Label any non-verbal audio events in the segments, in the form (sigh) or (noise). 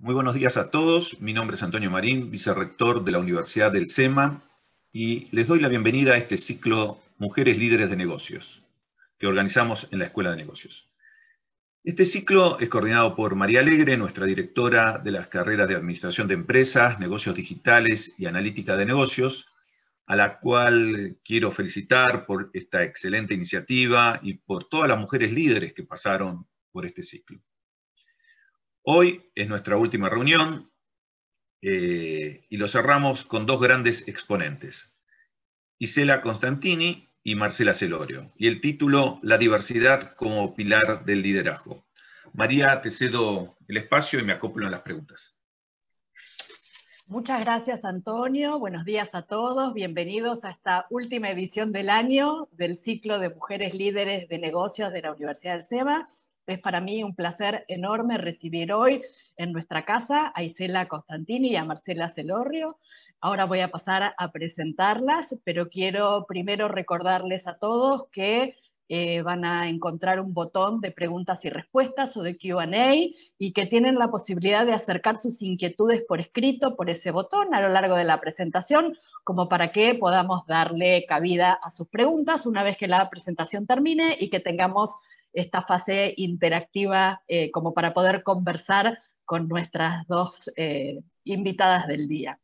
Muy buenos días a todos. Mi nombre es Antonio Marín, vicerrector de la Universidad del SEMA, y les doy la bienvenida a este ciclo Mujeres Líderes de Negocios, que organizamos en la Escuela de Negocios. Este ciclo es coordinado por María Alegre, nuestra directora de las carreras de Administración de Empresas, Negocios Digitales y Analítica de Negocios, a la cual quiero felicitar por esta excelente iniciativa y por todas las mujeres líderes que pasaron por este ciclo. Hoy es nuestra última reunión eh, y lo cerramos con dos grandes exponentes, Isela Constantini y Marcela Celorio, y el título La diversidad como pilar del liderazgo. María, te cedo el espacio y me acoplo a las preguntas. Muchas gracias, Antonio. Buenos días a todos. Bienvenidos a esta última edición del año del ciclo de Mujeres Líderes de Negocios de la Universidad del SEBA. Es para mí un placer enorme recibir hoy en nuestra casa a Isela Constantini y a Marcela Celorrio. Ahora voy a pasar a presentarlas, pero quiero primero recordarles a todos que eh, van a encontrar un botón de preguntas y respuestas o de QA y que tienen la posibilidad de acercar sus inquietudes por escrito por ese botón a lo largo de la presentación, como para que podamos darle cabida a sus preguntas una vez que la presentación termine y que tengamos esta fase interactiva eh, como para poder conversar con nuestras dos eh, invitadas del día.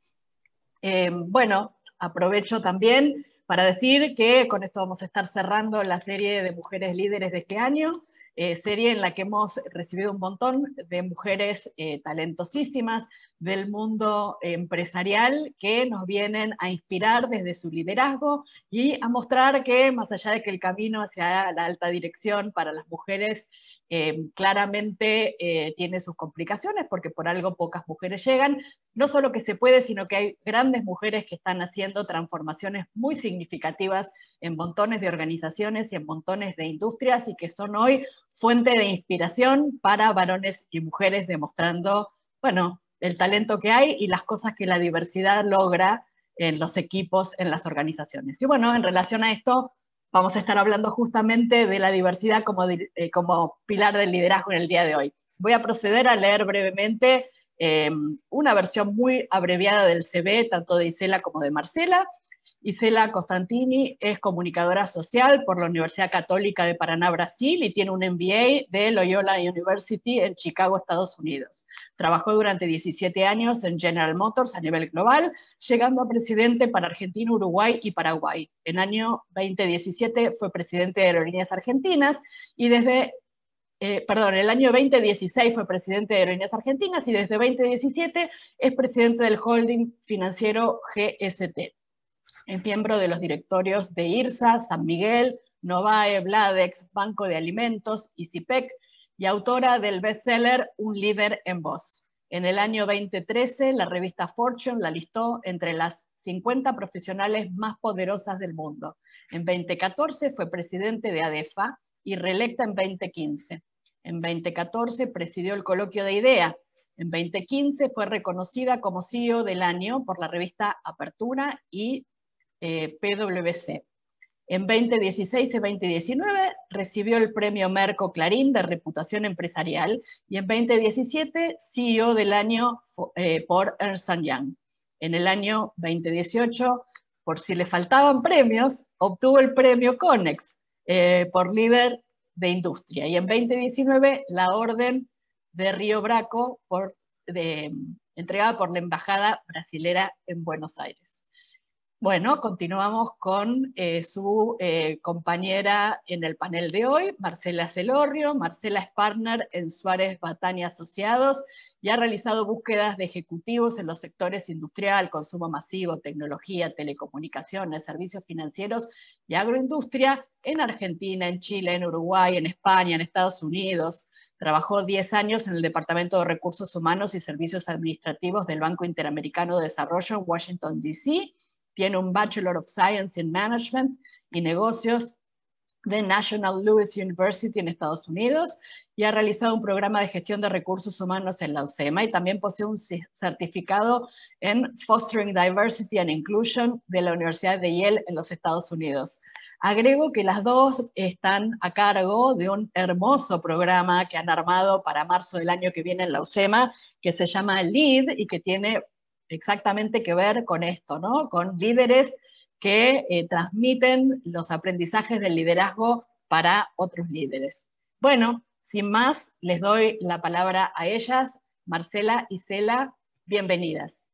Eh, bueno, aprovecho también para decir que con esto vamos a estar cerrando la serie de mujeres líderes de este año. Eh, serie en la que hemos recibido un montón de mujeres eh, talentosísimas del mundo empresarial que nos vienen a inspirar desde su liderazgo y a mostrar que más allá de que el camino hacia la alta dirección para las mujeres Em, claramente eh, tiene sus complicaciones porque por algo pocas mujeres llegan. No solo que se puede, sino que hay grandes mujeres que están haciendo transformaciones muy significativas en montones de organizaciones y en montones de industrias y que son hoy fuente de inspiración para varones y mujeres demostrando, bueno, el talento que hay y las cosas que la diversidad logra en los equipos, en las organizaciones. Y bueno, en relación a esto, Vamos a estar hablando justamente de la diversidad eh, como, pilar del liderazgo en el día de hoy. Voy a proceder a leer brevemente eh, una versión muy abreviada del CV, tanto de Isela como de Marcela, Isela Costantini es comunicadora social por la Universidad Católica de Paraná, Brasil, y tiene un MBA de Loyola University en Chicago, Estados Unidos. Trabajó durante 17 años en General Motors a nivel global, llegando a presidente para Argentina, Uruguay y Paraguay. En año 2017 fue presidente de Aerolíneas Argentinas y desde eh, perdón, el año 2016 fue presidente de Aerolíneas Argentinas y desde 2017 es presidente del holding financiero GST. Es miembro de los directorios de IRSA, San Miguel, Novae, Bladex, Banco de Alimentos y CIPEC, e y autora del bestseller Un líder en voz. En el año 2013, la revista Fortune la listó entre las 50 profesionales más poderosas del mundo. En 2014 fue presidente de ADEFA e y reelecta en 2015. En 2014 presidió el coloquio de idea. En 2015 fue reconocida como CEO del año por la revista Apertura y eh, PwC. En 2016 y 2019 recibió el premio Merco Clarín de Reputación Empresarial y en 2017 CEO del año eh, por Ernst Young. En el año 2018, por si le faltaban premios, obtuvo el premio CONEX eh, por líder de industria y en 2019 la Orden de Río Braco mm, entregada por la Embajada Brasilera en Buenos Aires. Bueno, continuamos con eh, su eh, compañera en el panel de hoy, Marcela Celorrio. Marcela es partner en Suárez Batania Asociados y ha realizado búsquedas de ejecutivos en los sectores industrial, consumo masivo, tecnología, telecomunicaciones, servicios financieros y agroindustria en Argentina, en Chile, en Uruguay, en España, en Estados Unidos. Trabajó 10 años en el Departamento de Recursos Humanos y Servicios Administrativos del Banco Interamericano de Desarrollo en Washington, D.C tiene un Bachelor of Science in Management y Negocios de National Louis University en Estados Unidos y ha realizado un programa de gestión de recursos humanos en la UCEMA y también posee un certificado en Fostering Diversity and Inclusion de la Universidad de Yale en los Estados Unidos. Agrego que las dos están a cargo de un hermoso programa que han armado para marzo del año que viene en la UCEMA, que se llama LEAD y que tiene exactamente que ver con esto, ¿no? Con líderes que eh, transmiten los aprendizajes del liderazgo para otros líderes. Bueno, sin más, les doy la palabra a ellas. Marcela y Cela, bienvenidas.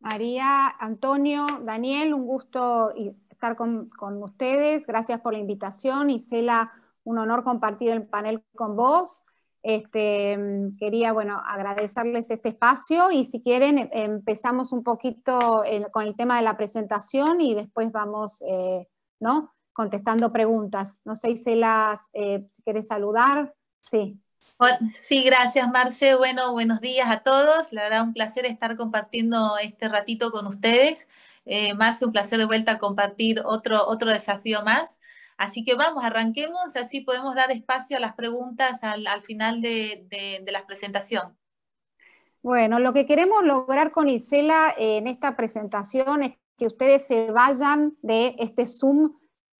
María, Antonio, Daniel, un gusto estar con, ustedes. Gracias por la invitación. y Cela, un honor compartir el panel con vos. Este, mm, quería, bueno, agradecerles este espacio y si quieren em, empezamos un poquito eh, con el tema de la presentación y después vamos, eh, Contestando preguntas. No sé, si eh, si quieres saludar. Sí. gracias Marce. Bueno, buenos días a todos. La verdad, un placer estar compartiendo este ratito con ustedes. Eh, Marce, un placer de vuelta compartir otro, otro desafío más. Así que vamos, arranquemos, así podemos dar espacio a las preguntas al, final de, la presentación. Bueno, lo que queremos lograr con Isela en esta presentación es que ustedes se vayan de este Zoom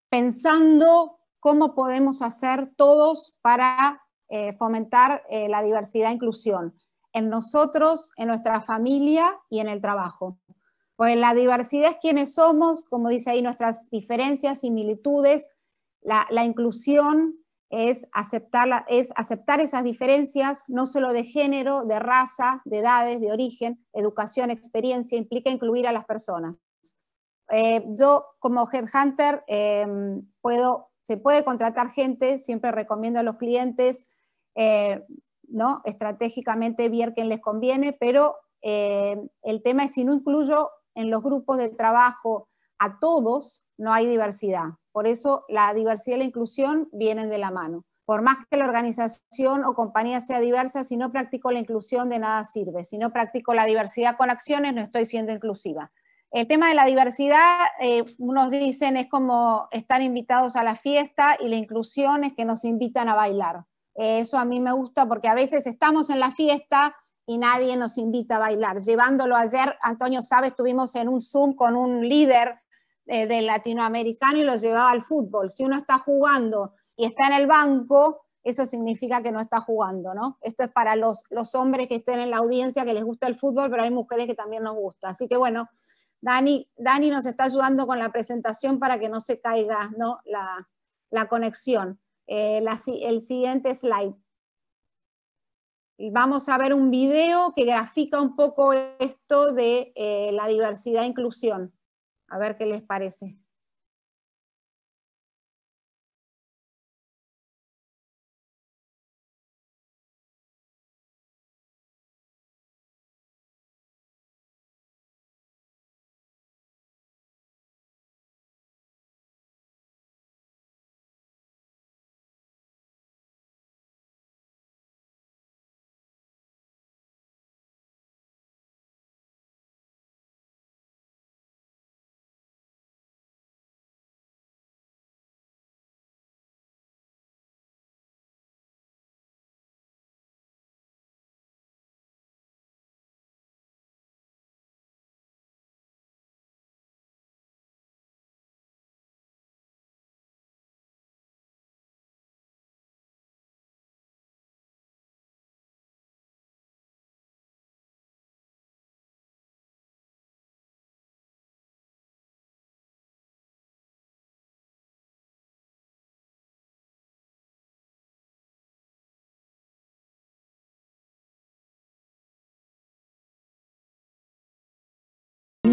pensando cómo podemos hacer todos para eh, fomentar eh, la diversidad e inclusión en nosotros, en nuestra familia y en el trabajo. Pues la diversidad es quienes somos, como dice ahí, nuestras diferencias, similitudes, la, inclusión es aceptar, es aceptar esas diferencias, no solo de género, de raza, de edades, de origen, educación, experiencia, implica incluir a las personas. Eh, yo como headhunter eh, puedo, se puede contratar gente, siempre recomiendo a los clientes, eh, ¿no? estratégicamente ver quién les conviene, pero el tema es si no incluyo en los grupos de trabajo a todos, no hay diversidad. Por eso la diversidad y la inclusión vienen de la mano. Por más que la organización o compañía sea diversa, si no practico la inclusión de nada sirve. Si no practico la diversidad con acciones, no estoy siendo inclusiva. El tema de la diversidad, eh, unos dicen es como estar invitados a la fiesta y la inclusión es que nos invitan a bailar. eso a mí me gusta porque a veces estamos en la fiesta y nadie nos invita a bailar. Llevándolo ayer, Antonio Sabe, estuvimos en un Zoom con un líder eh, del latinoamericano y lo llevaba al fútbol. Si uno está jugando y está en el banco, eso significa que no está jugando, ¿no? Esto es para los, hombres que estén en la audiencia, que les gusta el fútbol, pero hay mujeres que también nos gusta. Así que bueno, Dani, Dani nos está ayudando con la presentación para que no se caiga ¿no? La, conexión. Eh, el siguiente slide. vamos a ver un video que grafica un poco esto de eh, la diversidad e inclusión. A ver qué les parece.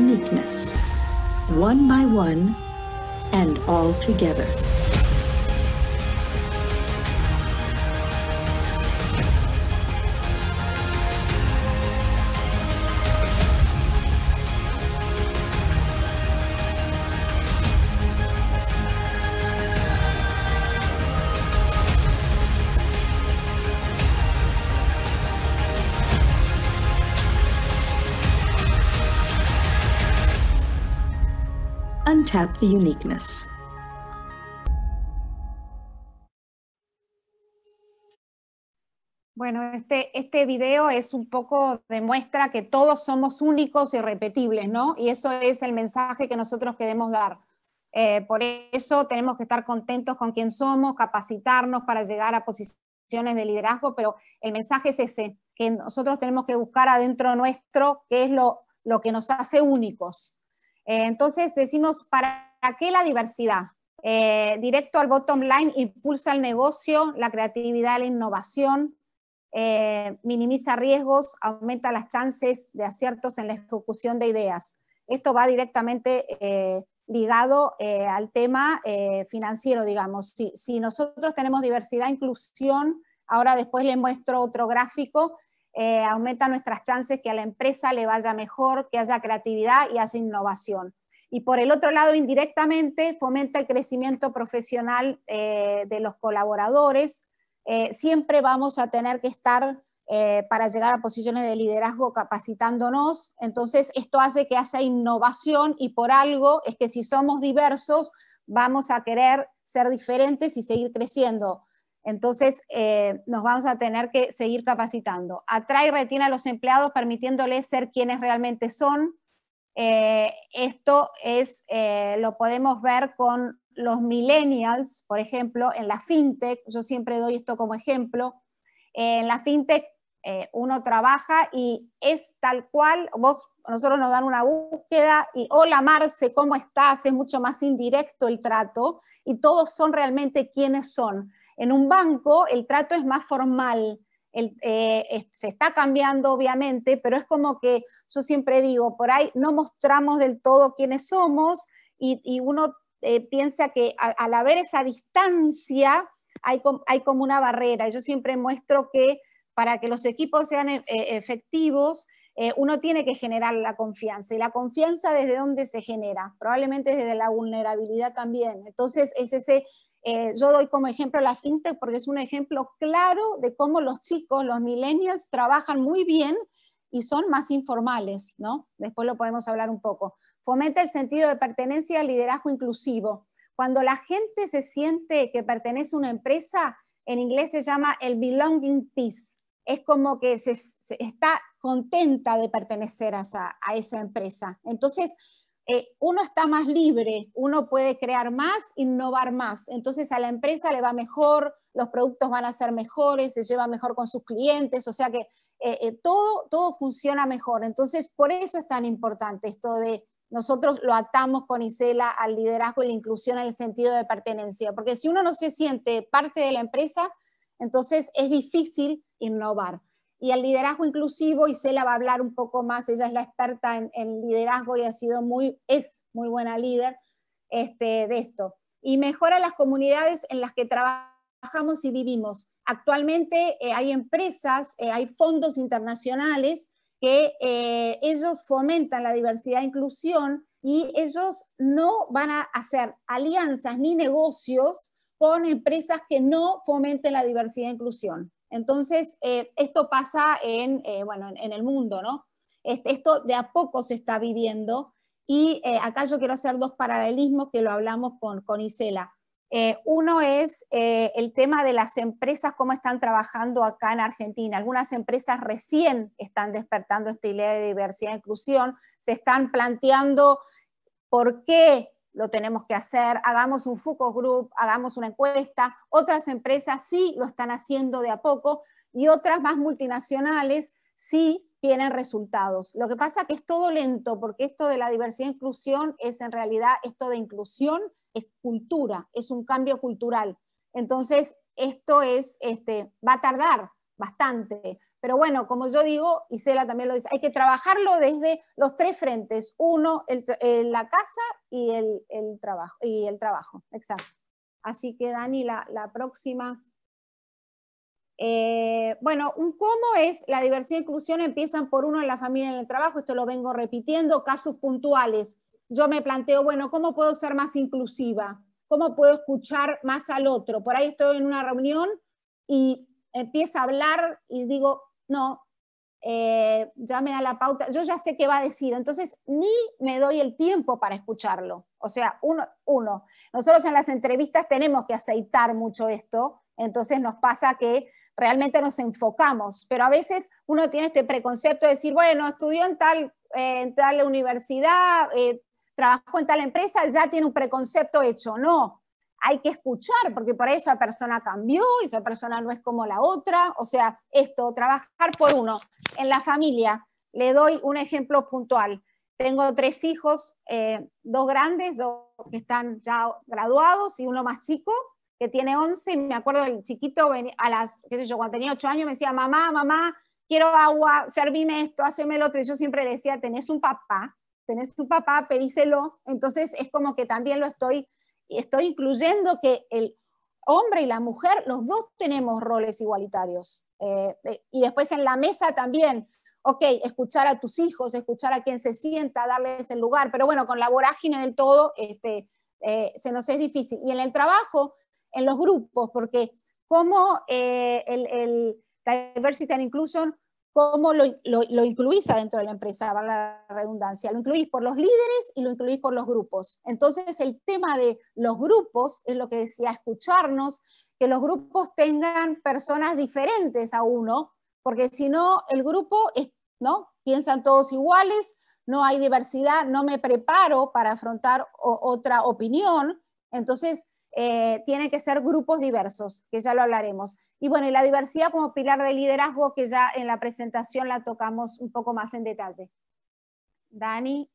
uniqueness, one by one and all together. the uniqueness. Bueno, este, este video es un poco demuestra que todos somos únicos y repetibles, ¿no? Y eso es el mensaje que nosotros queremos dar. Eh, por eso tenemos que estar contentos con quien somos, capacitarnos para llegar a posiciones de liderazgo, pero el mensaje es ese, que nosotros tenemos que buscar adentro nuestro qué es lo, lo que nos hace únicos. Eh, entonces decimos, ¿para qué la diversidad? Eh, directo al bottom line, impulsa el negocio, la creatividad, la innovación, eh, minimiza riesgos, aumenta las chances de aciertos en la ejecución de ideas. Esto va directamente ligado al tema financiero, digamos. Si, nosotros tenemos diversidad, inclusión, ahora después les muestro otro gráfico, eh, aumenta nuestras chances que a la empresa le vaya mejor, que haya creatividad y haya innovación. Y por el otro lado, indirectamente, fomenta el crecimiento profesional eh, de los colaboradores. Eh, siempre vamos a tener que estar para llegar a posiciones de liderazgo capacitándonos. Entonces, esto hace que haya innovación y por algo es que si somos diversos, vamos a querer ser diferentes y seguir creciendo entonces, eh, nos vamos a tener que seguir capacitando. Atrae y retiene a los empleados permitiéndoles ser quienes realmente son. Eh, esto es, eh, lo podemos ver con los millennials, por ejemplo, en la fintech. Yo siempre doy esto como ejemplo. en la fintech uno trabaja y es tal cual, vos, nosotros nos dan una búsqueda y hola Marce, ¿cómo estás? Es mucho más indirecto el trato y todos son realmente quienes son en un banco el trato es más formal, eh, se está cambiando obviamente, pero es como que yo siempre digo, por ahí no mostramos del todo quiénes somos y, uno eh, piensa que al haber esa distancia hay, hay como una barrera. Yo siempre muestro que para que los equipos sean eh, efectivos, uno tiene que generar la confianza. ¿Y la confianza desde dónde se genera? Probablemente desde la vulnerabilidad también. Entonces es ese eh, yo doy como ejemplo la fintech porque es un ejemplo claro de cómo los chicos, los millennials, trabajan muy bien y son más informales, ¿no? Después lo podemos hablar un poco. Fomenta el sentido de pertenencia al liderazgo inclusivo. Cuando la gente se siente que pertenece a una empresa, en inglés se llama el belonging piece. Es como que se, está contenta de pertenecer a esa empresa. Entonces, eh, uno está más libre, uno puede crear más, innovar más. Entonces a la empresa le va mejor, los productos van a ser mejores, se lleva mejor con sus clientes, o sea que eh, eh, todo, todo funciona mejor. Entonces por eso es tan importante esto de nosotros lo atamos con Isela al liderazgo y la inclusión en el sentido de pertenencia, porque si uno no se siente parte de la empresa, entonces es difícil innovar y el liderazgo inclusivo, y Cela va a hablar un poco más, ella es la experta en, liderazgo y ha sido muy, es muy buena líder este, de esto. Y mejora las comunidades en las que trabajamos y vivimos. Actualmente eh, hay empresas, eh, hay fondos internacionales que eh, ellos fomentan la diversidad e inclusión y ellos no van a hacer alianzas ni negocios con empresas que no fomenten la diversidad e inclusión. Entonces, eh, esto pasa eh, en, el mundo, ¿no? esto de a poco se está viviendo y eh, acá yo quiero hacer dos paralelismos que lo hablamos con, con Isela. uno es el tema de las empresas, cómo están trabajando acá en Argentina. Algunas empresas recién están despertando esta idea de diversidad e inclusión, se están planteando por qué lo tenemos que hacer, hagamos un focus group, hagamos una encuesta, otras empresas sí lo están haciendo de a poco y otras más multinacionales sí tienen resultados. Lo que pasa que es todo lento, porque esto de la diversidad e inclusión es en realidad esto de inclusión, es cultura, es un cambio cultural. Entonces, esto es, este, va a tardar bastante. Pero bueno, como yo digo, y Cela también lo dice, hay que trabajarlo desde los tres frentes. Uno, el, eh, la casa y el, el, trabajo, y el trabajo. Exacto. Así que Dani, la, próxima. Eh, bueno, un cómo es la diversidad e inclusión empiezan por uno en la familia y en el trabajo. Esto lo vengo repitiendo, casos puntuales. Yo me planteo, bueno, ¿cómo puedo ser más inclusiva? ¿Cómo puedo escuchar más al otro? Por ahí estoy en una reunión y empieza a hablar y digo, no, eh, ya me da la pauta, yo ya sé qué va a decir, entonces ni me doy el tiempo para escucharlo. O sea, uno, uno, nosotros en las entrevistas tenemos que aceitar mucho esto, entonces nos pasa que realmente nos enfocamos, pero a veces uno tiene este preconcepto de decir, bueno, estudió en tal, eh, en tal universidad, eh, trabajó en tal empresa, ya tiene un preconcepto hecho. No, hay que escuchar, porque por esa persona cambió, esa persona no es como la otra, o sea, esto, trabajar por uno. En la familia, le doy un ejemplo puntual. Tengo tres hijos, eh, dos grandes, dos que están ya graduados y uno más chico, que tiene 11, me acuerdo el chiquito, a las, qué sé yo, cuando tenía 8 años, me decía, mamá, mamá, quiero agua, servime esto, haceme el otro, y yo siempre le decía, tenés un papá, tenés tu papá, pedíselo, entonces es como que también lo estoy estoy incluyendo que el hombre y la mujer, los dos tenemos roles igualitarios. Eh, eh, y después en la mesa también, ok, escuchar a tus hijos, escuchar a quien se sienta, darles el lugar, pero bueno, con la vorágine del todo este, eh, se nos es difícil. Y en el trabajo, en los grupos, porque como el, el, Diversity and Inclusion cómo lo, lo, incluís adentro de la empresa, valga la redundancia. Lo incluís por los líderes y lo incluís por los grupos. Entonces, el tema de los grupos es lo que decía, escucharnos, que los grupos tengan personas diferentes a uno, porque si no, el grupo, es, ¿no? Piensan todos iguales, no hay diversidad, no me preparo para afrontar otra opinión. Entonces, eh, tiene que ser grupos diversos, que ya lo hablaremos. Y bueno, la diversidad como pilar de liderazgo, que ya en la presentación la tocamos un poco más en detalle. Dani.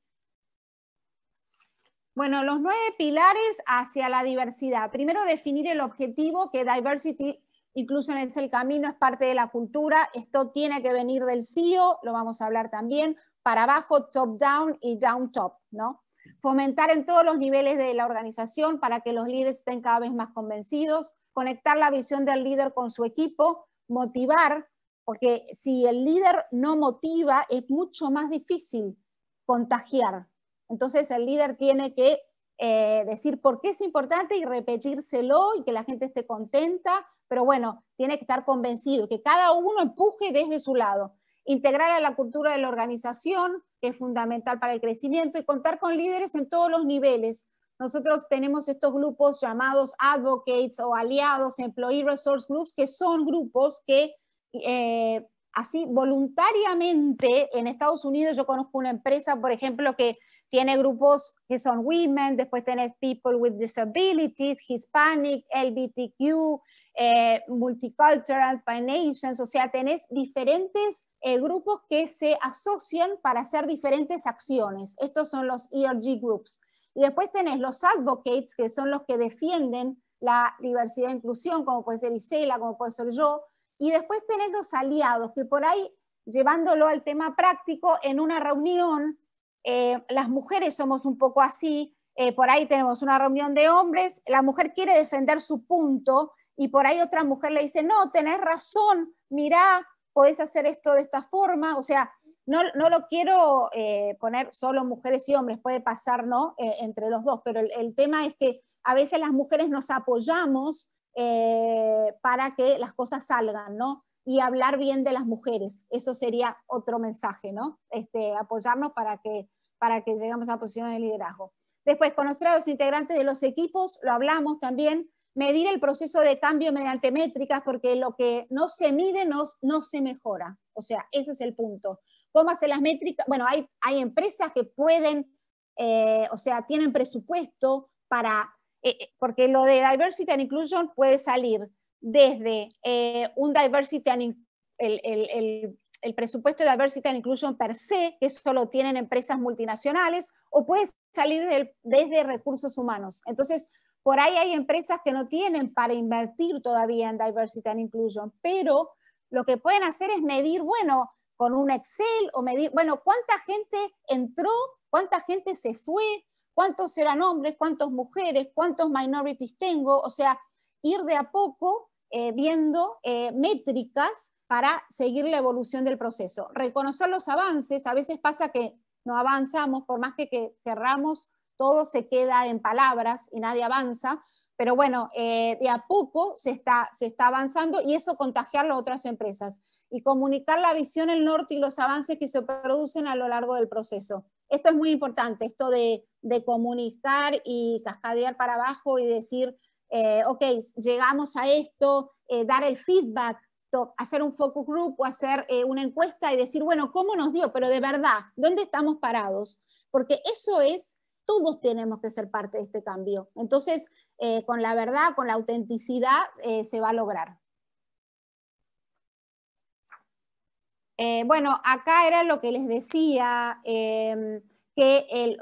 Bueno, los nueve pilares hacia la diversidad. Primero, definir el objetivo, que diversity inclusion es el camino, es parte de la cultura. Esto tiene que venir del CEO, lo vamos a hablar también, para abajo, top down y down top, ¿no? fomentar en todos los niveles de la organización para que los líderes estén cada vez más convencidos, conectar la visión del líder con su equipo, motivar, porque si el líder no motiva es mucho más difícil contagiar. Entonces el líder tiene que eh, decir por qué es importante y repetírselo y que la gente esté contenta, pero bueno, tiene que estar convencido, que cada uno empuje desde su lado, integrar a la cultura de la organización, es fundamental para el crecimiento y contar con líderes en todos los niveles. Nosotros tenemos estos grupos llamados advocates o aliados, employee resource groups, que son grupos que eh, así voluntariamente en Estados Unidos, yo conozco una empresa, por ejemplo, que tiene grupos que son women, después tenés people with disabilities, hispanic, LGBTQ, eh, multicultural, by nations, o sea, tenés diferentes eh, grupos que se asocian para hacer diferentes acciones. Estos son los ERG groups. Y después tenés los advocates, que son los que defienden la diversidad e inclusión, como puede ser Isela, como puede ser yo. Y después tenés los aliados, que por ahí, llevándolo al tema práctico, en una reunión eh, las mujeres somos un poco así, eh, por ahí tenemos una reunión de hombres, la mujer quiere defender su punto y por ahí otra mujer le dice, no, tenés razón, mirá, podés hacer esto de esta forma, o sea, no, no lo quiero eh, poner solo mujeres y hombres, puede pasar, ¿no? entre los dos, pero el, el, tema es que a veces las mujeres nos apoyamos para que las cosas salgan, ¿no? y hablar bien de las mujeres. Eso sería otro mensaje, ¿no? Este, apoyarnos para que, para que lleguemos a posiciones de liderazgo. Después, conocer a los integrantes de los equipos, lo hablamos también, medir el proceso de cambio mediante métricas, porque lo que no se mide no, no se mejora. O sea, ese es el punto. ¿Cómo hacer las métricas? Bueno, hay, hay empresas que pueden, eh, o sea, tienen presupuesto para, eh, eh, porque lo de diversity and inclusion puede salir desde eh, un diversity el, el, presupuesto de diversity and inclusion per se, que solo tienen empresas multinacionales, o puede salir desde recursos humanos. Entonces, por ahí hay empresas que no tienen para invertir todavía en diversity and inclusion, pero lo que pueden hacer es medir, bueno, con un Excel o medir, bueno, cuánta gente entró, cuánta gente se fue, cuántos eran hombres, cuántas mujeres, cuántos minorities tengo, o sea, ir de a poco eh, viendo eh, métricas para seguir la evolución del proceso. Reconocer los avances, a veces pasa que no avanzamos, por más que, queramos, querramos, todo se queda en palabras y nadie avanza, pero bueno, eh, de a poco se está, avanzando y eso contagiarlo a otras empresas y comunicar la visión, el norte y los avances que se producen a lo largo del proceso. Esto es muy importante, esto de, de comunicar y cascadear para abajo y decir eh, ok, llegamos a esto, eh, dar el feedback, hacer un focus group o hacer eh, una encuesta y decir, bueno, ¿cómo nos dio? Pero de verdad, ¿dónde estamos parados? Porque eso es, todos tenemos que ser parte de este cambio. Entonces, con la verdad, con la autenticidad, se va a lograr. bueno, acá era lo que les decía, que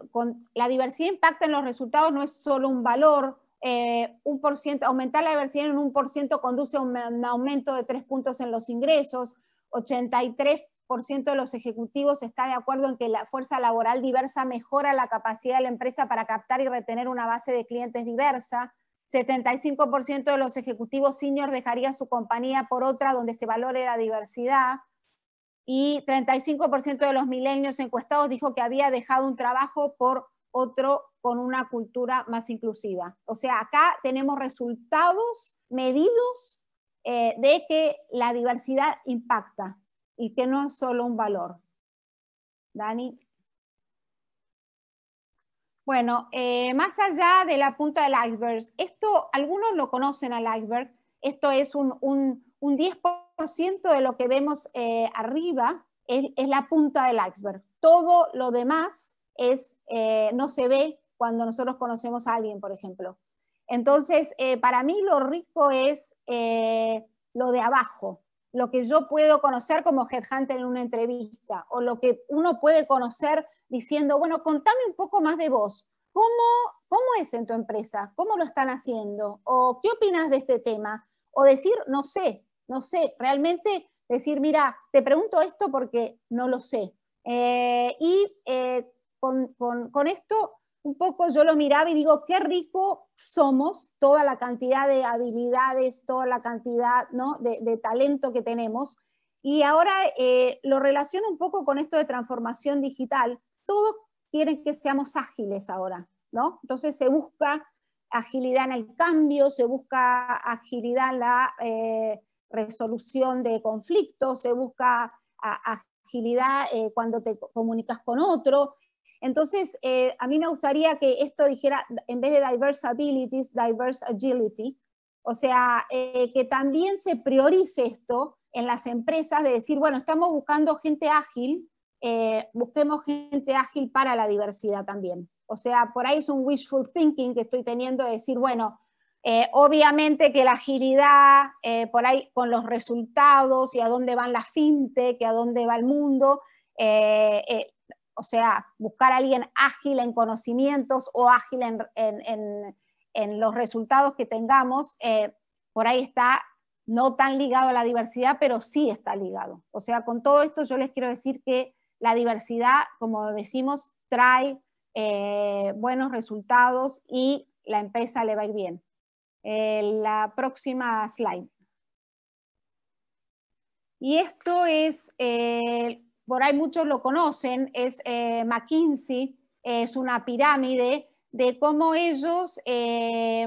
la diversidad impacta en los resultados no es solo un valor, eh, un aumentar la diversidad en un por ciento conduce a un, aumento de tres puntos en los ingresos, 83% de los ejecutivos está de acuerdo en que la fuerza laboral diversa mejora la capacidad de la empresa para captar y retener una base de clientes diversa, 75% de los ejecutivos senior dejaría su compañía por otra donde se valore la diversidad y 35% de los milenios encuestados dijo que había dejado un trabajo por otro con una cultura más inclusiva. O sea, acá tenemos resultados medidos eh, de que la diversidad impacta y que no es solo un valor. Dani. Bueno, eh, más allá de la punta del iceberg, esto algunos lo conocen al iceberg, esto es un, un, un 10% de lo que vemos eh, arriba, es, la punta del iceberg. Todo lo demás es, no se ve cuando nosotros conocemos a alguien, por ejemplo. Entonces, eh, para mí lo rico es eh, lo de abajo, lo que yo puedo conocer como headhunter en una entrevista o lo que uno puede conocer diciendo, bueno, contame un poco más de vos. ¿Cómo, cómo es en tu empresa? ¿Cómo lo están haciendo? ¿O qué opinas de este tema? O decir, no sé, no sé, realmente decir, mira, te pregunto esto porque no lo sé. Eh, y con, con, con esto un poco yo lo miraba y digo, qué rico somos, toda la cantidad de habilidades, toda la cantidad de, talento que tenemos. Y ahora eh, lo relaciono un poco con esto de transformación digital. Todos quieren que seamos ágiles ahora, ¿no? Entonces se busca agilidad en el cambio, se busca agilidad en la eh, resolución de conflictos, se busca agilidad eh, cuando te comunicas con otro. Entonces, eh, a mí me gustaría que esto dijera, en vez de diverse abilities, diverse agility, o sea, eh, que también se priorice esto en las empresas de decir, bueno, estamos buscando gente ágil, eh, busquemos gente ágil para la diversidad también. O sea, por ahí es un wishful thinking que estoy teniendo de decir, bueno, obviamente que la agilidad, por ahí con los resultados y a dónde van las fintech, que a dónde va el mundo, o sea, buscar a alguien ágil en conocimientos o ágil en, los resultados que tengamos, eh, por ahí está no tan ligado a la diversidad, pero sí está ligado. O sea, con todo esto yo les quiero decir que la diversidad, como decimos, trae eh, buenos resultados y la empresa le va a ir bien. Eh, la próxima slide. Y esto es por ahí muchos lo conocen, es eh, McKinsey, es una pirámide de cómo ellos, eh,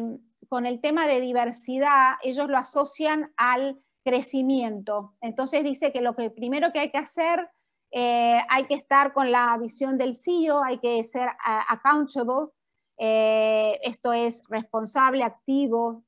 con el tema de diversidad, ellos lo asocian al crecimiento. Entonces dice que lo que primero que hay que hacer, eh, hay que estar con la visión del CEO, hay que ser accountable, esto es responsable, activo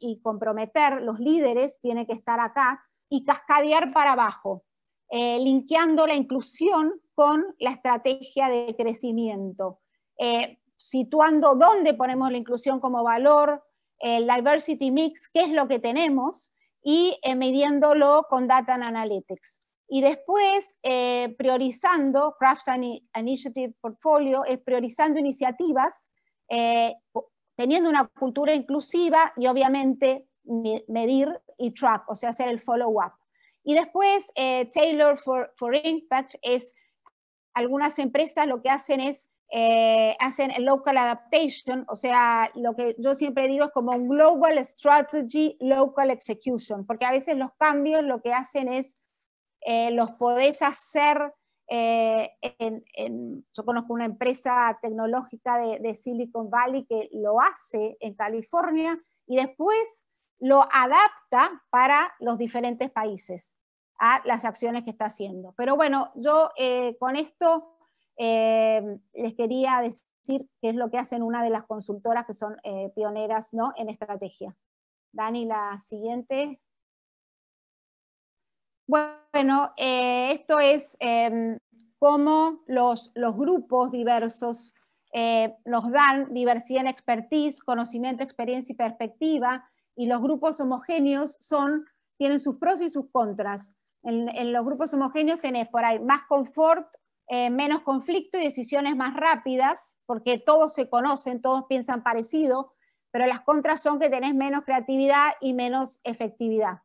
y comprometer. Los líderes tienen que estar acá y cascadear para abajo eh, linkeando la inclusión con la estrategia de crecimiento, eh, situando dónde ponemos la inclusión como valor, el diversity mix, qué es lo que tenemos, y mediéndolo eh, midiéndolo con Data Analytics. Y después, eh, priorizando, Craft Initiative Portfolio es priorizando iniciativas, teniendo una cultura inclusiva y obviamente medir y track, o sea, hacer el follow-up. Y después, eh, Taylor for, for, Impact es, algunas empresas lo que hacen es, eh, hacen local adaptation, o sea, lo que yo siempre digo es como un global strategy, local execution, porque a veces los cambios lo que hacen es, eh, los podés hacer en, yo conozco una empresa tecnológica de, Silicon Valley que lo hace en California y después lo adapta para los diferentes países a las acciones que está haciendo. Pero bueno, yo eh, con esto eh, les quería decir qué es lo que hacen una de las consultoras que son eh, pioneras ¿no? en estrategia. Dani, la siguiente. Bueno, esto es em, cómo los, los grupos diversos nos dan diversidad en expertise, conocimiento, experiencia y perspectiva y los grupos homogéneos son, tienen sus pros y sus contras. En, los grupos homogéneos tenés por ahí más confort, eh, menos conflicto y decisiones más rápidas, porque todos se conocen, todos piensan parecido, pero las contras son que tenés menos creatividad y menos efectividad.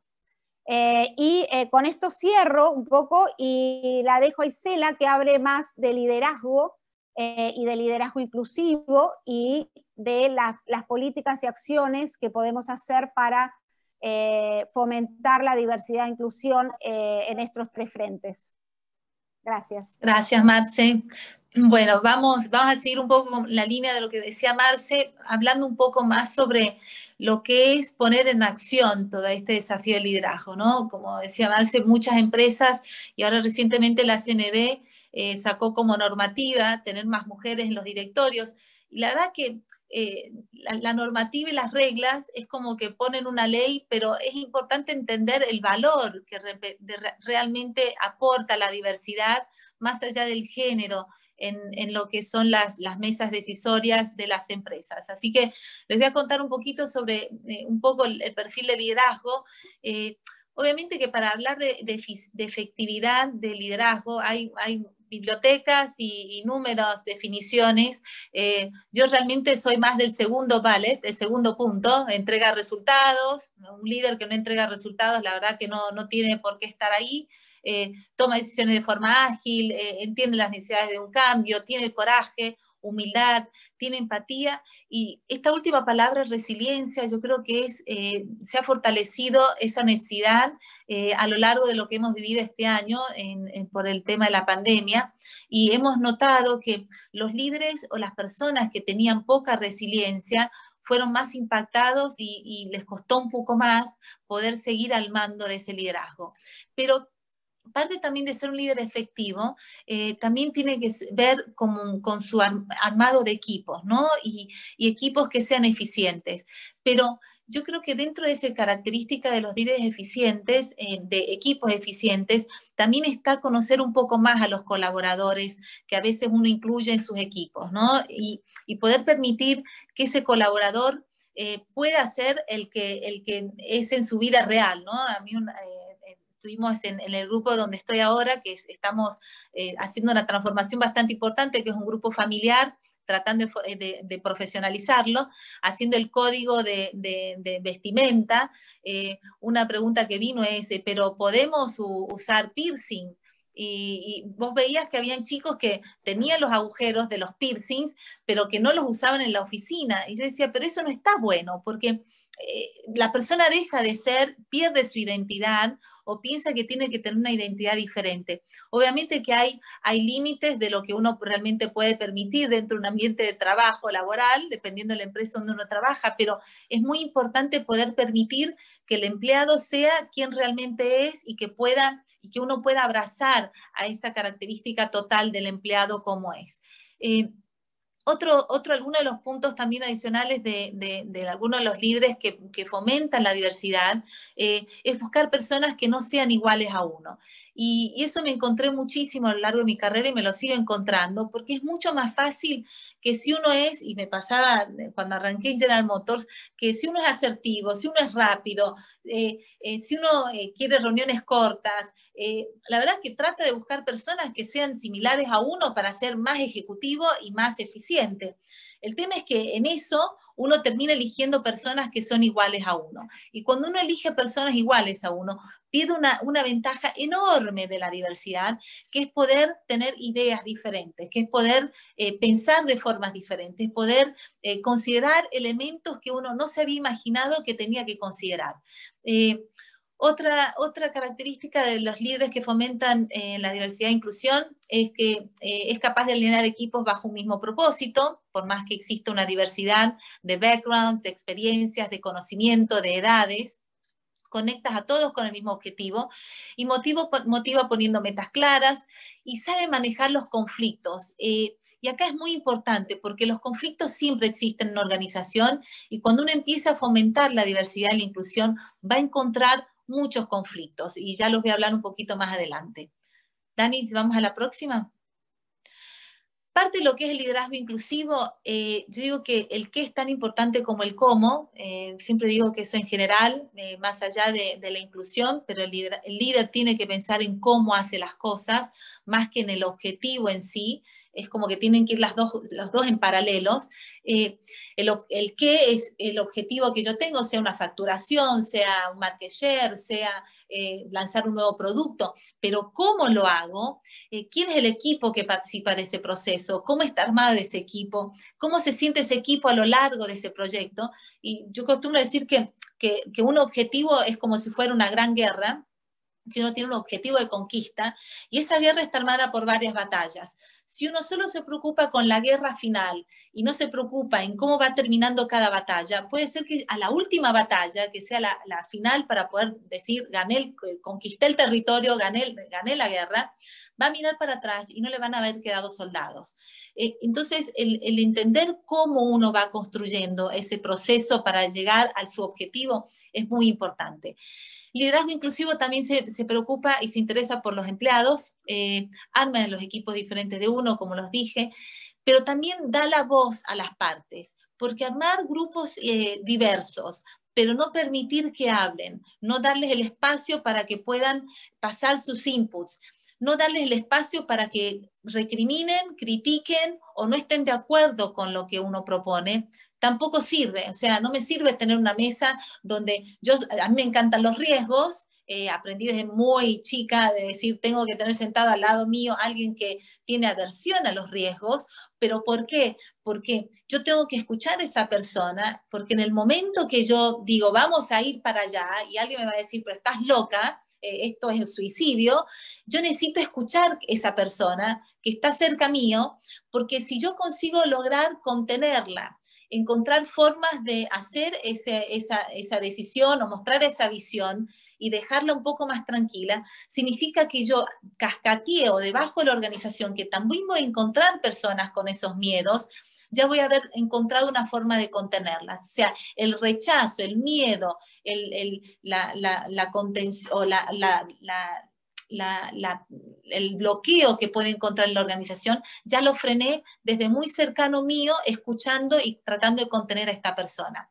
Eh, y eh, con esto cierro un poco y la dejo a Isela que hable más de liderazgo y de liderazgo inclusivo y de las políticas y acciones que podemos hacer para eh, fomentar la diversidad e inclusión eh, en estos tres frentes. Gracias. Gracias, Marce. Bueno, vamos, vamos a seguir un poco la línea de lo que decía Marce, hablando un poco más sobre lo que es poner en acción todo este desafío de liderazgo, ¿no? Como decía Marce, muchas empresas y ahora recientemente la CNB eh, sacó como normativa tener más mujeres en los directorios. Y la verdad que eh, la, normativa y las reglas es como que ponen una ley, pero es importante entender el valor que realmente aporta la diversidad más allá del género. En, lo que son las, mesas decisorias de las empresas. Así que les voy a contar un poquito sobre eh, un poco el, perfil de liderazgo. Eh, obviamente que para hablar de, de, efectividad de liderazgo hay, hay bibliotecas y, números, definiciones. Eh, yo realmente soy más del segundo ballet, el segundo punto, entrega resultados. Un líder que no entrega resultados, la verdad que no, no tiene por qué estar ahí. Eh, toma decisiones de forma ágil, eh, entiende las necesidades de un cambio, tiene coraje, humildad, tiene empatía y esta última palabra, resiliencia, yo creo que es, se ha fortalecido esa necesidad eh, a lo largo de lo que hemos vivido este año por el tema de la pandemia y hemos notado que los líderes o las personas que tenían poca resiliencia fueron más impactados y, les costó un poco más poder seguir al mando de ese liderazgo. Pero parte también de ser un líder efectivo, eh, también tiene que ver con, su armado de equipos, ¿no? Y, y, equipos que sean eficientes. Pero yo creo que dentro de esa característica de los líderes eficientes, eh, de equipos eficientes, también está conocer un poco más a los colaboradores que a veces uno incluye en sus equipos, ¿no? Y, poder permitir que ese colaborador eh, pueda ser el que, el que es en su vida real, ¿no? A mí eh, estuvimos en, el grupo donde estoy ahora, que estamos haciendo una transformación bastante importante, que es un grupo familiar tratando eh, de, profesionalizarlo, haciendo el código de, vestimenta. Eh, una pregunta que vino es, eh, ¿pero podemos usar piercing? Y, y, vos veías que habían chicos que tenían los agujeros de los piercings, pero que no los usaban en la oficina. Y yo decía, pero eso no está bueno, porque eh, la persona deja de ser, pierde su identidad o piensa que tiene que tener una identidad diferente. Obviamente que hay, hay límites de lo que uno realmente puede permitir dentro de un ambiente de trabajo laboral, dependiendo de la empresa donde uno trabaja, pero es muy importante poder permitir que el empleado sea quien realmente es y que pueda y que uno pueda abrazar a esa característica total del empleado como es. Eh, otro, otro, alguno de los puntos también adicionales de, de, algunos de los líderes que, fomentan la diversidad eh, es buscar personas que no sean iguales a uno. Y, eso me encontré muchísimo a lo largo de mi carrera y me lo sigo encontrando, porque es mucho más fácil que si uno es, y me pasaba eh, cuando arranqué en General Motors, que si uno es asertivo, si uno es rápido, eh, eh, si uno quiere reuniones cortas, la verdad es que trata de buscar personas que sean similares a uno para ser más ejecutivo y más eficiente. El tema es que en eso uno termina eligiendo personas que son iguales a uno. Y cuando uno elige personas iguales a uno, pierde una, ventaja enorme de la diversidad, que es poder tener ideas diferentes, que es poder eh, pensar de formas diferentes, poder eh, considerar elementos que uno no se había imaginado que tenía que considerar. Eh, otra, otra característica de los líderes que fomentan eh, la diversidad e inclusión es que eh, es capaz de alinear equipos bajo un mismo propósito, por más que exista una diversidad de backgrounds, de experiencias, de conocimiento, de edades conectas a todos con el mismo objetivo y motivo, motiva poniendo metas claras y sabe manejar los conflictos. Eh, y acá es muy importante porque los conflictos siempre existen en una organización y cuando uno empieza a fomentar la diversidad e la inclusión, va a encontrar muchos conflictos y ya los voy a hablar un poquito más adelante. Dani, vamos a la próxima. Parte de lo que es el liderazgo inclusivo, eh, yo digo que el qué es tan importante como el cómo, eh, siempre digo que eso en general, eh, más allá de, la inclusión, pero el líder tiene que pensar en cómo hace las cosas, más que en el objetivo en sí, es como que tienen que ir las dos, los dos en paralelos. Eh, el, el, qué es el objetivo que yo tengo, sea una facturación, sea un market share, sea eh, lanzar un nuevo producto, pero cómo lo hago, eh, quién es el equipo que participa de ese proceso, cómo está armado ese equipo, cómo se siente ese equipo a lo largo de ese proyecto. Y yo costumo decir que, que, que un objetivo es como si fuera una gran guerra que uno tiene un objetivo de conquista y esa guerra está armada por varias batallas si uno solo se preocupa con la guerra final y no se preocupa en cómo va terminando cada batalla, puede ser que a la última batalla, que sea la, final para poder decir, gané, eh, conquisté el territorio, gané, gané, la guerra, va a mirar para atrás y no le van a haber quedado soldados. Eh, entonces, el, entender cómo uno va construyendo ese proceso para llegar al su objetivo es muy importante. Liderazgo inclusivo también se, preocupa y se interesa por los empleados, eh, arma en los equipos diferentes de uno, como los dije, pero también da la voz a las partes, porque armar grupos eh, diversos, pero no permitir que hablen, no darles el espacio para que puedan pasar sus inputs, no darles el espacio para que recriminen, critiquen o no estén de acuerdo con lo que uno propone, tampoco sirve. O sea, no me sirve tener una mesa donde yo, a mí me encantan los riesgos, eh, aprendí desde muy chica de decir, tengo que tener sentado al lado mío alguien que tiene aversión a los riesgos, pero ¿por qué? Porque yo tengo que escuchar a esa persona, porque en el momento que yo digo, vamos a ir para allá, y alguien me va a decir, pero estás loca, eh, esto es el suicidio, yo necesito escuchar a esa persona que está cerca mío, porque si yo consigo lograr contenerla, encontrar formas de hacer esa, decisión o mostrar esa visión y dejarla un poco más tranquila, significa que yo cascateo debajo de la organización, que también voy a encontrar personas con esos miedos, ya voy a haber encontrado una forma de contenerlas. O sea, el rechazo, el miedo, la, la, contención, o la el bloqueo que puede encontrar la organización, ya lo frené desde muy cercano mío, escuchando y tratando de contener a esta persona.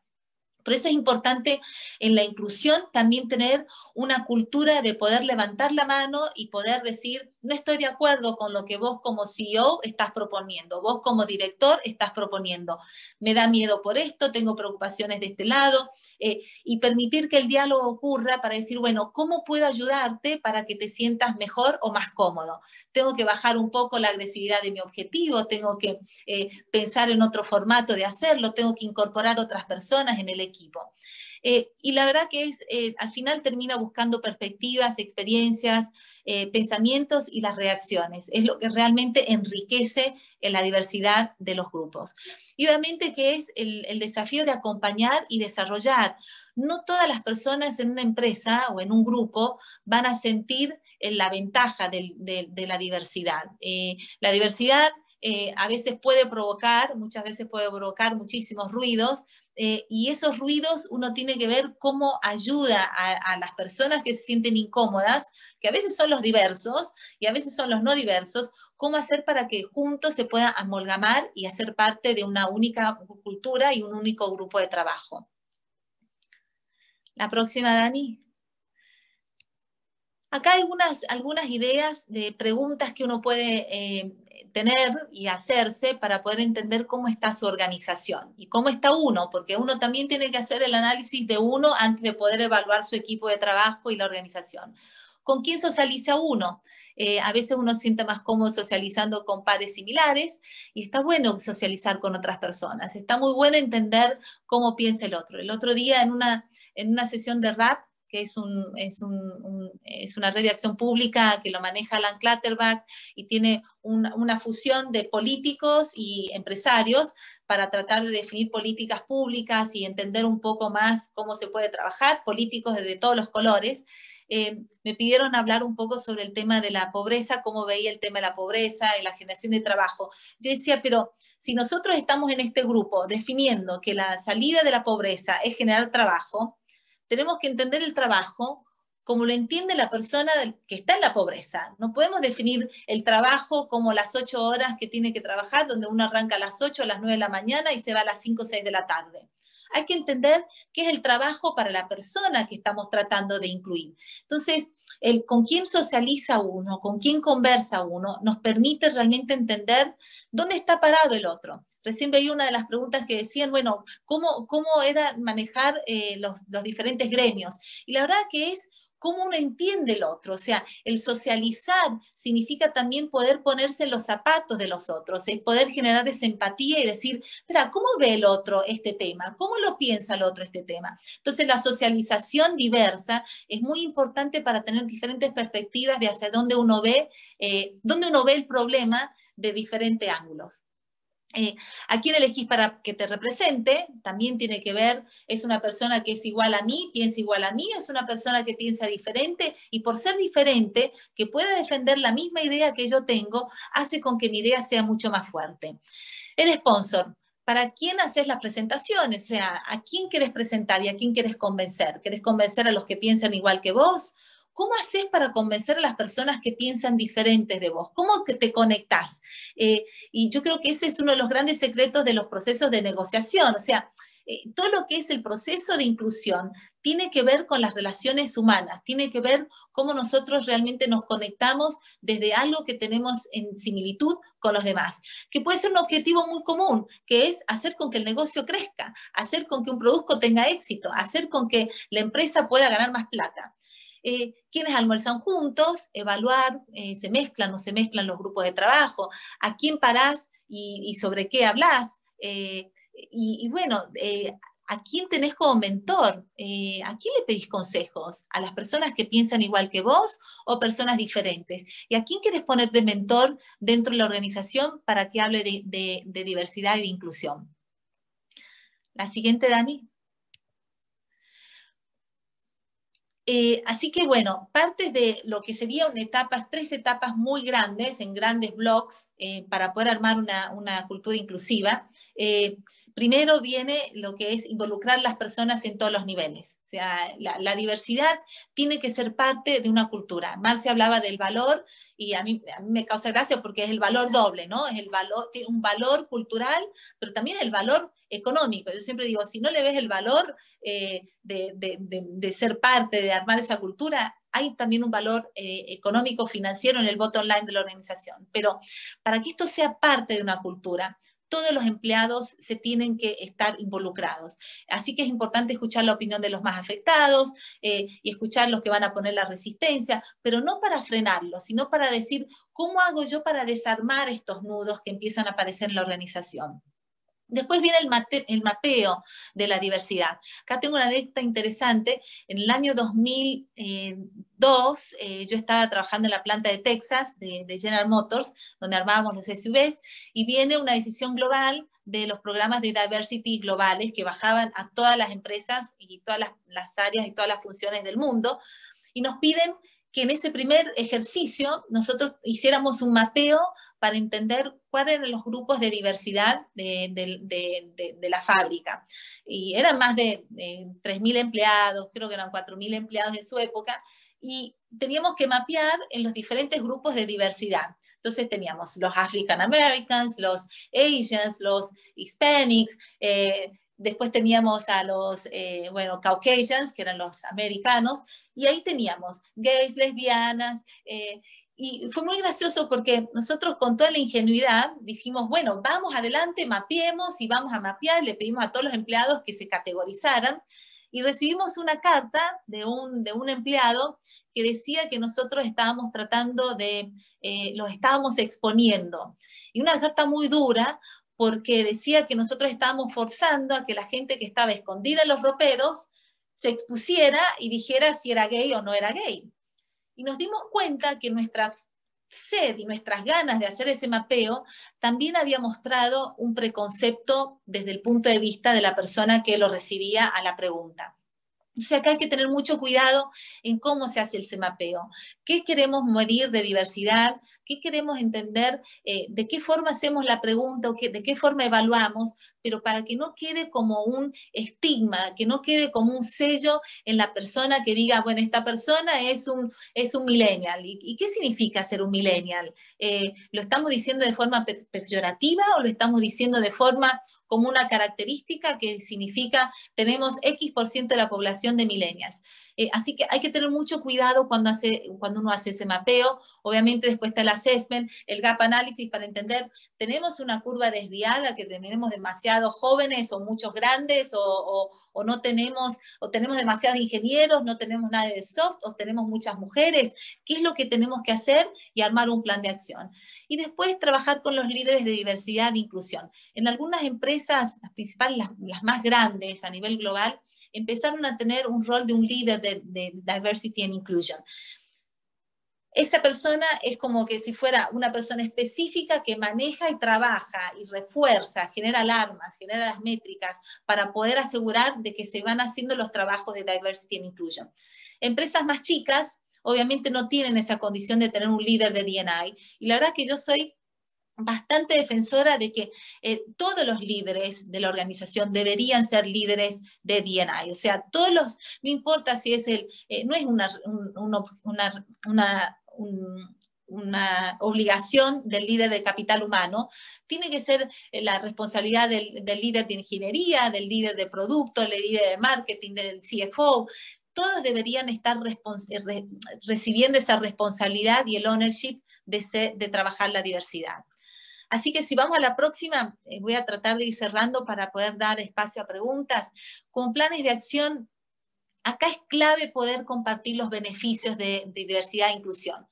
Por eso es importante en la inclusión también tener una cultura de poder levantar la mano y poder decir, no estoy de acuerdo con lo que vos como CEO estás proponiendo, vos como director estás proponiendo. Me da miedo por esto, tengo preocupaciones de este lado, eh, y permitir que el diálogo ocurra para decir, bueno, ¿cómo puedo ayudarte para que te sientas mejor o más cómodo? Tengo que bajar un poco la agresividad de mi objetivo, tengo que eh, pensar en otro formato de hacerlo, tengo que incorporar otras personas en el equipo. Eh, y la verdad que es, eh, al final termina buscando perspectivas, experiencias, eh, pensamientos y las reacciones. Es lo que realmente enriquece en la diversidad de los grupos. Y obviamente que es el, desafío de acompañar y desarrollar. No todas las personas en una empresa o en un grupo van a sentir la ventaja de, la diversidad. la diversidad a veces puede provocar, muchas veces puede provocar muchísimos ruidos, eh, y esos ruidos uno tiene que ver cómo ayuda a, las personas que se sienten incómodas, que a veces son los diversos y a veces son los no diversos, cómo hacer para que juntos se puedan amalgamar y hacer parte de una única cultura y un único grupo de trabajo. La próxima, Dani. Acá hay algunas, ideas de preguntas que uno puede eh, tener y hacerse para poder entender cómo está su organización y cómo está uno, porque uno también tiene que hacer el análisis de uno antes de poder evaluar su equipo de trabajo y la organización. ¿Con quién socializa uno? Eh, a veces uno se siente más cómodo socializando con padres similares y está bueno socializar con otras personas. Está muy bueno entender cómo piensa el otro. El otro día en una, en una sesión de rap que es, es, una red de acción pública que lo maneja Alan Clatterback y tiene una, fusión de políticos y empresarios para tratar de definir políticas públicas y entender un poco más cómo se puede trabajar, políticos de todos los colores. Eh, me pidieron hablar un poco sobre el tema de la pobreza, cómo veía el tema de la pobreza y la generación de trabajo. Yo decía, pero si nosotros estamos en este grupo definiendo que la salida de la pobreza es generar trabajo, tenemos que entender el trabajo como lo entiende la persona que está en la pobreza. No podemos definir el trabajo como las ocho horas que tiene que trabajar, donde uno arranca a las 8 a las nueve de la mañana y se va a las cinco o seis de la tarde. Hay que entender qué es el trabajo para la persona que estamos tratando de incluir. Entonces, el, con quién socializa uno, con quién conversa uno, nos permite realmente entender dónde está parado el otro. Recién veía una de las preguntas que decían, bueno, ¿cómo, cómo era manejar eh, los, diferentes gremios? Y la verdad que es cómo uno entiende el otro. O sea, el socializar significa también poder ponerse en los zapatos de los otros, es poder generar esa empatía y decir, mira, ¿cómo ve el otro este tema? ¿Cómo lo piensa el otro este tema? Entonces, la socialización diversa es muy importante para tener diferentes perspectivas de hacia dónde uno ve, eh, dónde uno ve el problema de diferentes ángulos. Eh, ¿A quién elegís para que te represente? También tiene que ver, ¿es una persona que es igual a mí, piensa igual a mí, es una persona que piensa diferente? Y por ser diferente, que pueda defender la misma idea que yo tengo, hace con que mi idea sea mucho más fuerte. El sponsor, ¿para quién haces las presentaciones? O sea, ¿a quién quieres presentar y a quién quieres convencer? ¿Querés convencer a los que piensan igual que vos? ¿Cómo haces para convencer a las personas que piensan diferentes de vos? ¿Cómo que te conectás? Eh, y yo creo que ese es uno de los grandes secretos de los procesos de negociación. O sea, eh, todo lo que es el proceso de inclusión tiene que ver con las relaciones humanas, tiene que ver cómo nosotros realmente nos conectamos desde algo que tenemos en similitud con los demás, que puede ser un objetivo muy común, que es hacer con que el negocio crezca, hacer con que un producto tenga éxito, hacer con que la empresa pueda ganar más plata. Eh, quiénes almuerzan juntos, evaluar, eh, se mezclan o se mezclan los grupos de trabajo, a quién parás y, sobre qué hablas, eh, y, bueno, a quién tenés como mentor, a quién le pedís consejos, a las personas que piensan igual que vos o personas diferentes, y a quién querés poner de mentor dentro de la organización para que hable de, de diversidad y de inclusión. La siguiente, Dani. Eh, así que bueno, parte de lo que serían etapas, tres etapas muy grandes, en grandes blogs, eh, para poder armar una, cultura inclusiva. Eh, Primero viene lo que es involucrar las personas en todos los niveles. O sea, la, diversidad tiene que ser parte de una cultura. Marcia hablaba del valor y a mí, me causa gracia porque es el valor doble, ¿no? Es el valor, tiene un valor cultural, pero también el valor económico. Yo siempre digo, si no le ves el valor eh, de, ser parte, de armar esa cultura, hay también un valor eh, económico financiero en el voto online de la organización. Pero para que esto sea parte de una cultura, todos los empleados se tienen que estar involucrados. Así que es importante escuchar la opinión de los más afectados eh, y escuchar los que van a poner la resistencia, pero no para frenarlo, sino para decir, ¿cómo hago yo para desarmar estos nudos que empiezan a aparecer en la organización? Después viene el, mapeo de la diversidad. Acá tengo una anécdota interesante. En el año 2002 eh, yo estaba trabajando en la planta de Texas de, General Motors, donde armábamos los SUVs, y viene una decisión global de los programas de diversity globales que bajaban a todas las empresas y todas las áreas y todas las funciones del mundo, y nos piden que en ese primer ejercicio nosotros hiciéramos un mapeo para entender cuáles eran los grupos de diversidad de, la fábrica. Y eran más de, 3.000 empleados, creo que eran 4.000 empleados en su época, y teníamos que mapear en los diferentes grupos de diversidad. Entonces teníamos los African Americans, los Asians, los Hispanics, eh, después teníamos a los, eh, bueno, Caucasians, que eran los americanos, y ahí teníamos gays, lesbianas, eh, y fue muy gracioso porque nosotros con toda la ingenuidad dijimos, bueno, vamos adelante, mapeemos y vamos a mapear, le pedimos a todos los empleados que se categorizaran y recibimos una carta de un, de un empleado que decía que nosotros estábamos tratando de, eh, los estábamos exponiendo. Y una carta muy dura porque decía que nosotros estábamos forzando a que la gente que estaba escondida en los roperos se expusiera y dijera si era gay o no era gay. Y nos dimos cuenta que nuestra sed y nuestras ganas de hacer ese mapeo también había mostrado un preconcepto desde el punto de vista de la persona que lo recibía a la pregunta sea, acá hay que tener mucho cuidado en cómo se hace el semapeo. ¿Qué queremos medir de diversidad? ¿Qué queremos entender? Eh, ¿De qué forma hacemos la pregunta o de qué forma evaluamos? Pero para que no quede como un estigma, que no quede como un sello en la persona que diga, bueno, esta persona es un, es un millennial. ¿Y, qué significa ser un millennial? Eh, ¿Lo estamos diciendo de forma peyorativa o lo estamos diciendo de forma como una característica que significa tenemos X por ciento de la población de millennials. Eh, así que hay que tener mucho cuidado cuando, hace, cuando uno hace ese mapeo. Obviamente después está el assessment, el gap analysis para entender, tenemos una curva desviada, que tenemos demasiados jóvenes o muchos grandes o, no tenemos, o tenemos demasiados ingenieros, no tenemos nadie de soft, o tenemos muchas mujeres. ¿Qué es lo que tenemos que hacer? Y armar un plan de acción. Y después trabajar con los líderes de diversidad e inclusión. En algunas empresas, las principales, las más grandes a nivel global, empezaron a tener un rol de un líder de, de diversity and inclusion. Esa persona es como que si fuera una persona específica que maneja y trabaja y refuerza, genera alarmas, genera las métricas para poder asegurar de que se van haciendo los trabajos de diversity and inclusion. Empresas más chicas obviamente no tienen esa condición de tener un líder de DNI y la verdad que yo soy bastante defensora de que eh, todos los líderes de la organización deberían ser líderes de DNA, o sea, todos los, no importa si es el, eh, no es una, una, una, obligación del líder de capital humano, tiene que ser eh, la responsabilidad del, líder de ingeniería, del líder de producto, del líder de marketing, del CFO, todos deberían estar recibiendo esa responsabilidad y el ownership de, de trabajar la diversidad. Así que si vamos a la próxima, eh, voy a tratar de ir cerrando para poder dar espacio a preguntas. Con planes de acción, acá es clave poder compartir los beneficios de, diversidad e inclusión.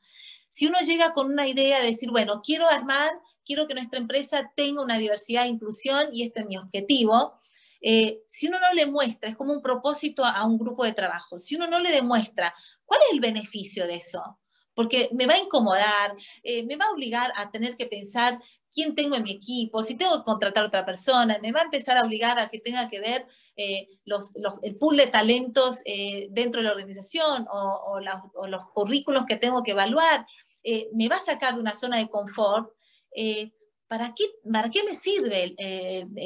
Si uno llega con una idea de decir, bueno, quiero armar, quiero que nuestra empresa tenga una diversidad e inclusión y este es mi objetivo, eh, si uno no le muestra, es como un propósito a un grupo de trabajo, si uno no le demuestra, ¿cuál es el beneficio de eso? porque me va a incomodar, eh, me va a obligar a tener que pensar quién tengo en mi equipo, si tengo que contratar a otra persona, me va a empezar a obligar a que tenga que ver eh, el pool de talentos eh, dentro de la organización o, los currículos que tengo que evaluar, me va a sacar de una zona de confort. ¿Para qué, ¿para qué, me sirve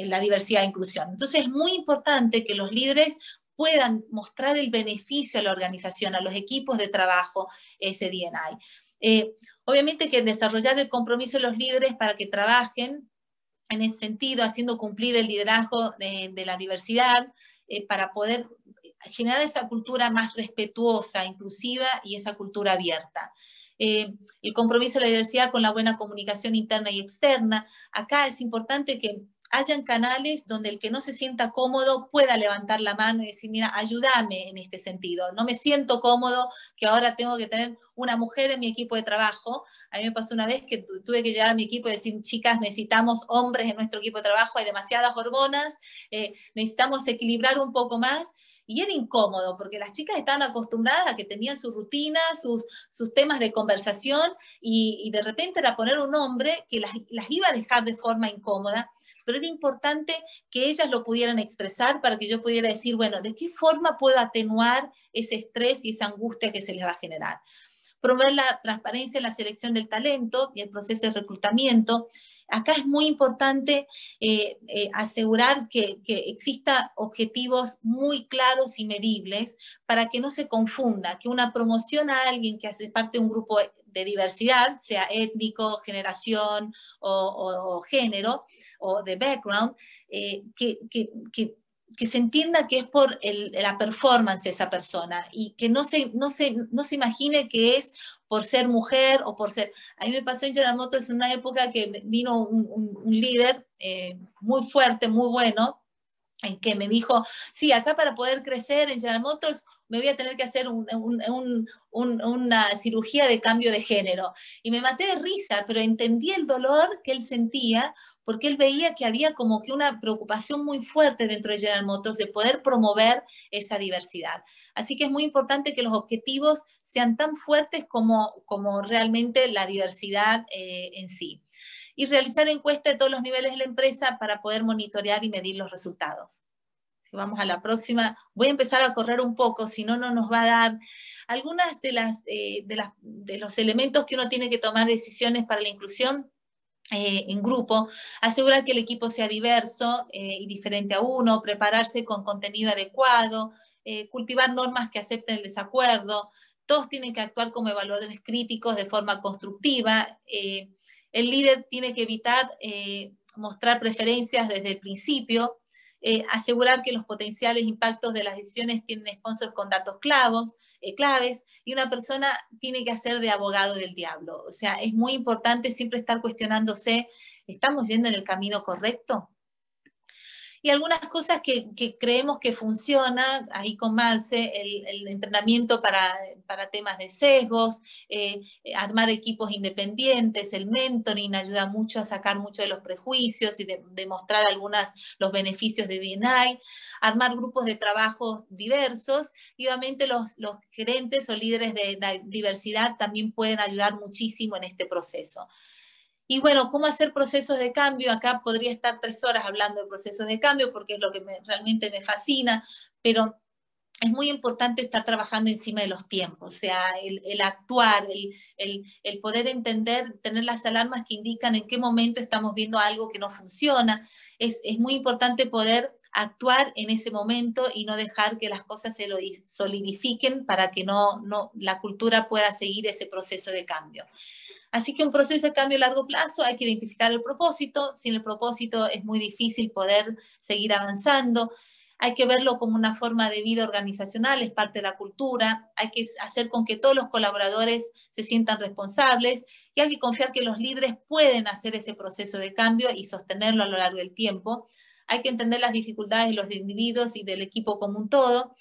la diversidad e inclusión? Entonces es muy importante que los líderes puedan mostrar el beneficio a la organización, a los equipos de trabajo, ese DNI. Eh, obviamente que desarrollar el compromiso de los líderes para que trabajen en ese sentido, haciendo cumplir el liderazgo de, la diversidad, eh, para poder generar esa cultura más respetuosa, inclusiva y esa cultura abierta. Eh, el compromiso de la diversidad con la buena comunicación interna y externa. Acá es importante que hayan canales donde el que no se sienta cómodo pueda levantar la mano y decir, mira, ayúdame en este sentido. No me siento cómodo que ahora tengo que tener una mujer en mi equipo de trabajo. A mí me pasó una vez que tuve que llegar a mi equipo y decir, chicas, necesitamos hombres en nuestro equipo de trabajo, hay demasiadas hormonas, eh, necesitamos equilibrar un poco más. Y era incómodo porque las chicas estaban acostumbradas a que tenían su rutina, sus, sus temas de conversación y, de repente era poner un hombre que las, las iba a dejar de forma incómoda pero era importante que ellas lo pudieran expresar para que yo pudiera decir, bueno, ¿de qué forma puedo atenuar ese estrés y esa angustia que se les va a generar? Promover la transparencia en la selección del talento y el proceso de reclutamiento. Acá es muy importante eh, eh, asegurar que, que exista objetivos muy claros y medibles para que no se confunda que una promoción a alguien que hace parte de un grupo de diversidad, sea étnico, generación o, género, o de background, eh, que, que, que, se entienda que es por la performance de esa persona y que no se, no, se, no se imagine que es por ser mujer o por ser... A mí me pasó en General Motors en una época que vino un, líder eh, muy fuerte, muy bueno, en que me dijo, sí, acá para poder crecer en General Motors me voy a tener que hacer una cirugía de cambio de género. Y me maté de risa, pero entendí el dolor que él sentía porque él veía que había como que una preocupación muy fuerte dentro de General Motors de poder promover esa diversidad. Así que es muy importante que los objetivos sean tan fuertes como, realmente la diversidad eh, en sí. Y realizar encuestas de todos los niveles de la empresa para poder monitorear y medir los resultados vamos a la próxima, voy a empezar a correr un poco, si no, no nos va a dar. Algunas de las, eh, de, los elementos que uno tiene que tomar decisiones para la inclusión eh, en grupo, asegurar que el equipo sea diverso eh, y diferente a uno, prepararse con contenido adecuado, cultivar normas que acepten el desacuerdo, todos tienen que actuar como evaluadores críticos de forma constructiva, el líder tiene que evitar mostrar preferencias desde el principio, eh, asegurar que los potenciales impactos de las decisiones tienen sponsors con datos clavos, eh, claves, y una persona tiene que hacer de abogado del diablo. O sea, es muy importante siempre estar cuestionándose, ¿estamos yendo en el camino correcto? y algunas cosas que, creemos que funciona, ahí con Marce, el, entrenamiento para, temas de sesgos, eh, armar equipos independientes, el mentoring ayuda mucho a sacar mucho de los prejuicios y demostrar de los beneficios de BNI, armar grupos de trabajo diversos y obviamente los, gerentes o líderes de, de diversidad también pueden ayudar muchísimo en este proceso. Y bueno, ¿cómo hacer procesos de cambio? Acá podría estar tres horas hablando de procesos de cambio porque es lo que realmente me fascina, pero es muy importante estar trabajando encima de los tiempos, o sea, el, actuar, el, poder entender, tener las alarmas que indican en qué momento estamos viendo algo que no funciona. es muy importante poder actuar en ese momento y no dejar que las cosas se lo solidifiquen para que no, la cultura pueda seguir ese proceso de cambio. Así que un proceso de cambio a largo plazo hay que identificar el propósito, sin el propósito es muy difícil poder seguir avanzando. Hay que verlo como una forma de vida organizacional, es parte de la cultura, hay que hacer con que todos los colaboradores se sientan responsables y hay que confiar que los líderes pueden hacer ese proceso de cambio y sostenerlo a lo largo del tiempo hay que entender las dificultades de los individuos y del equipo como un todo,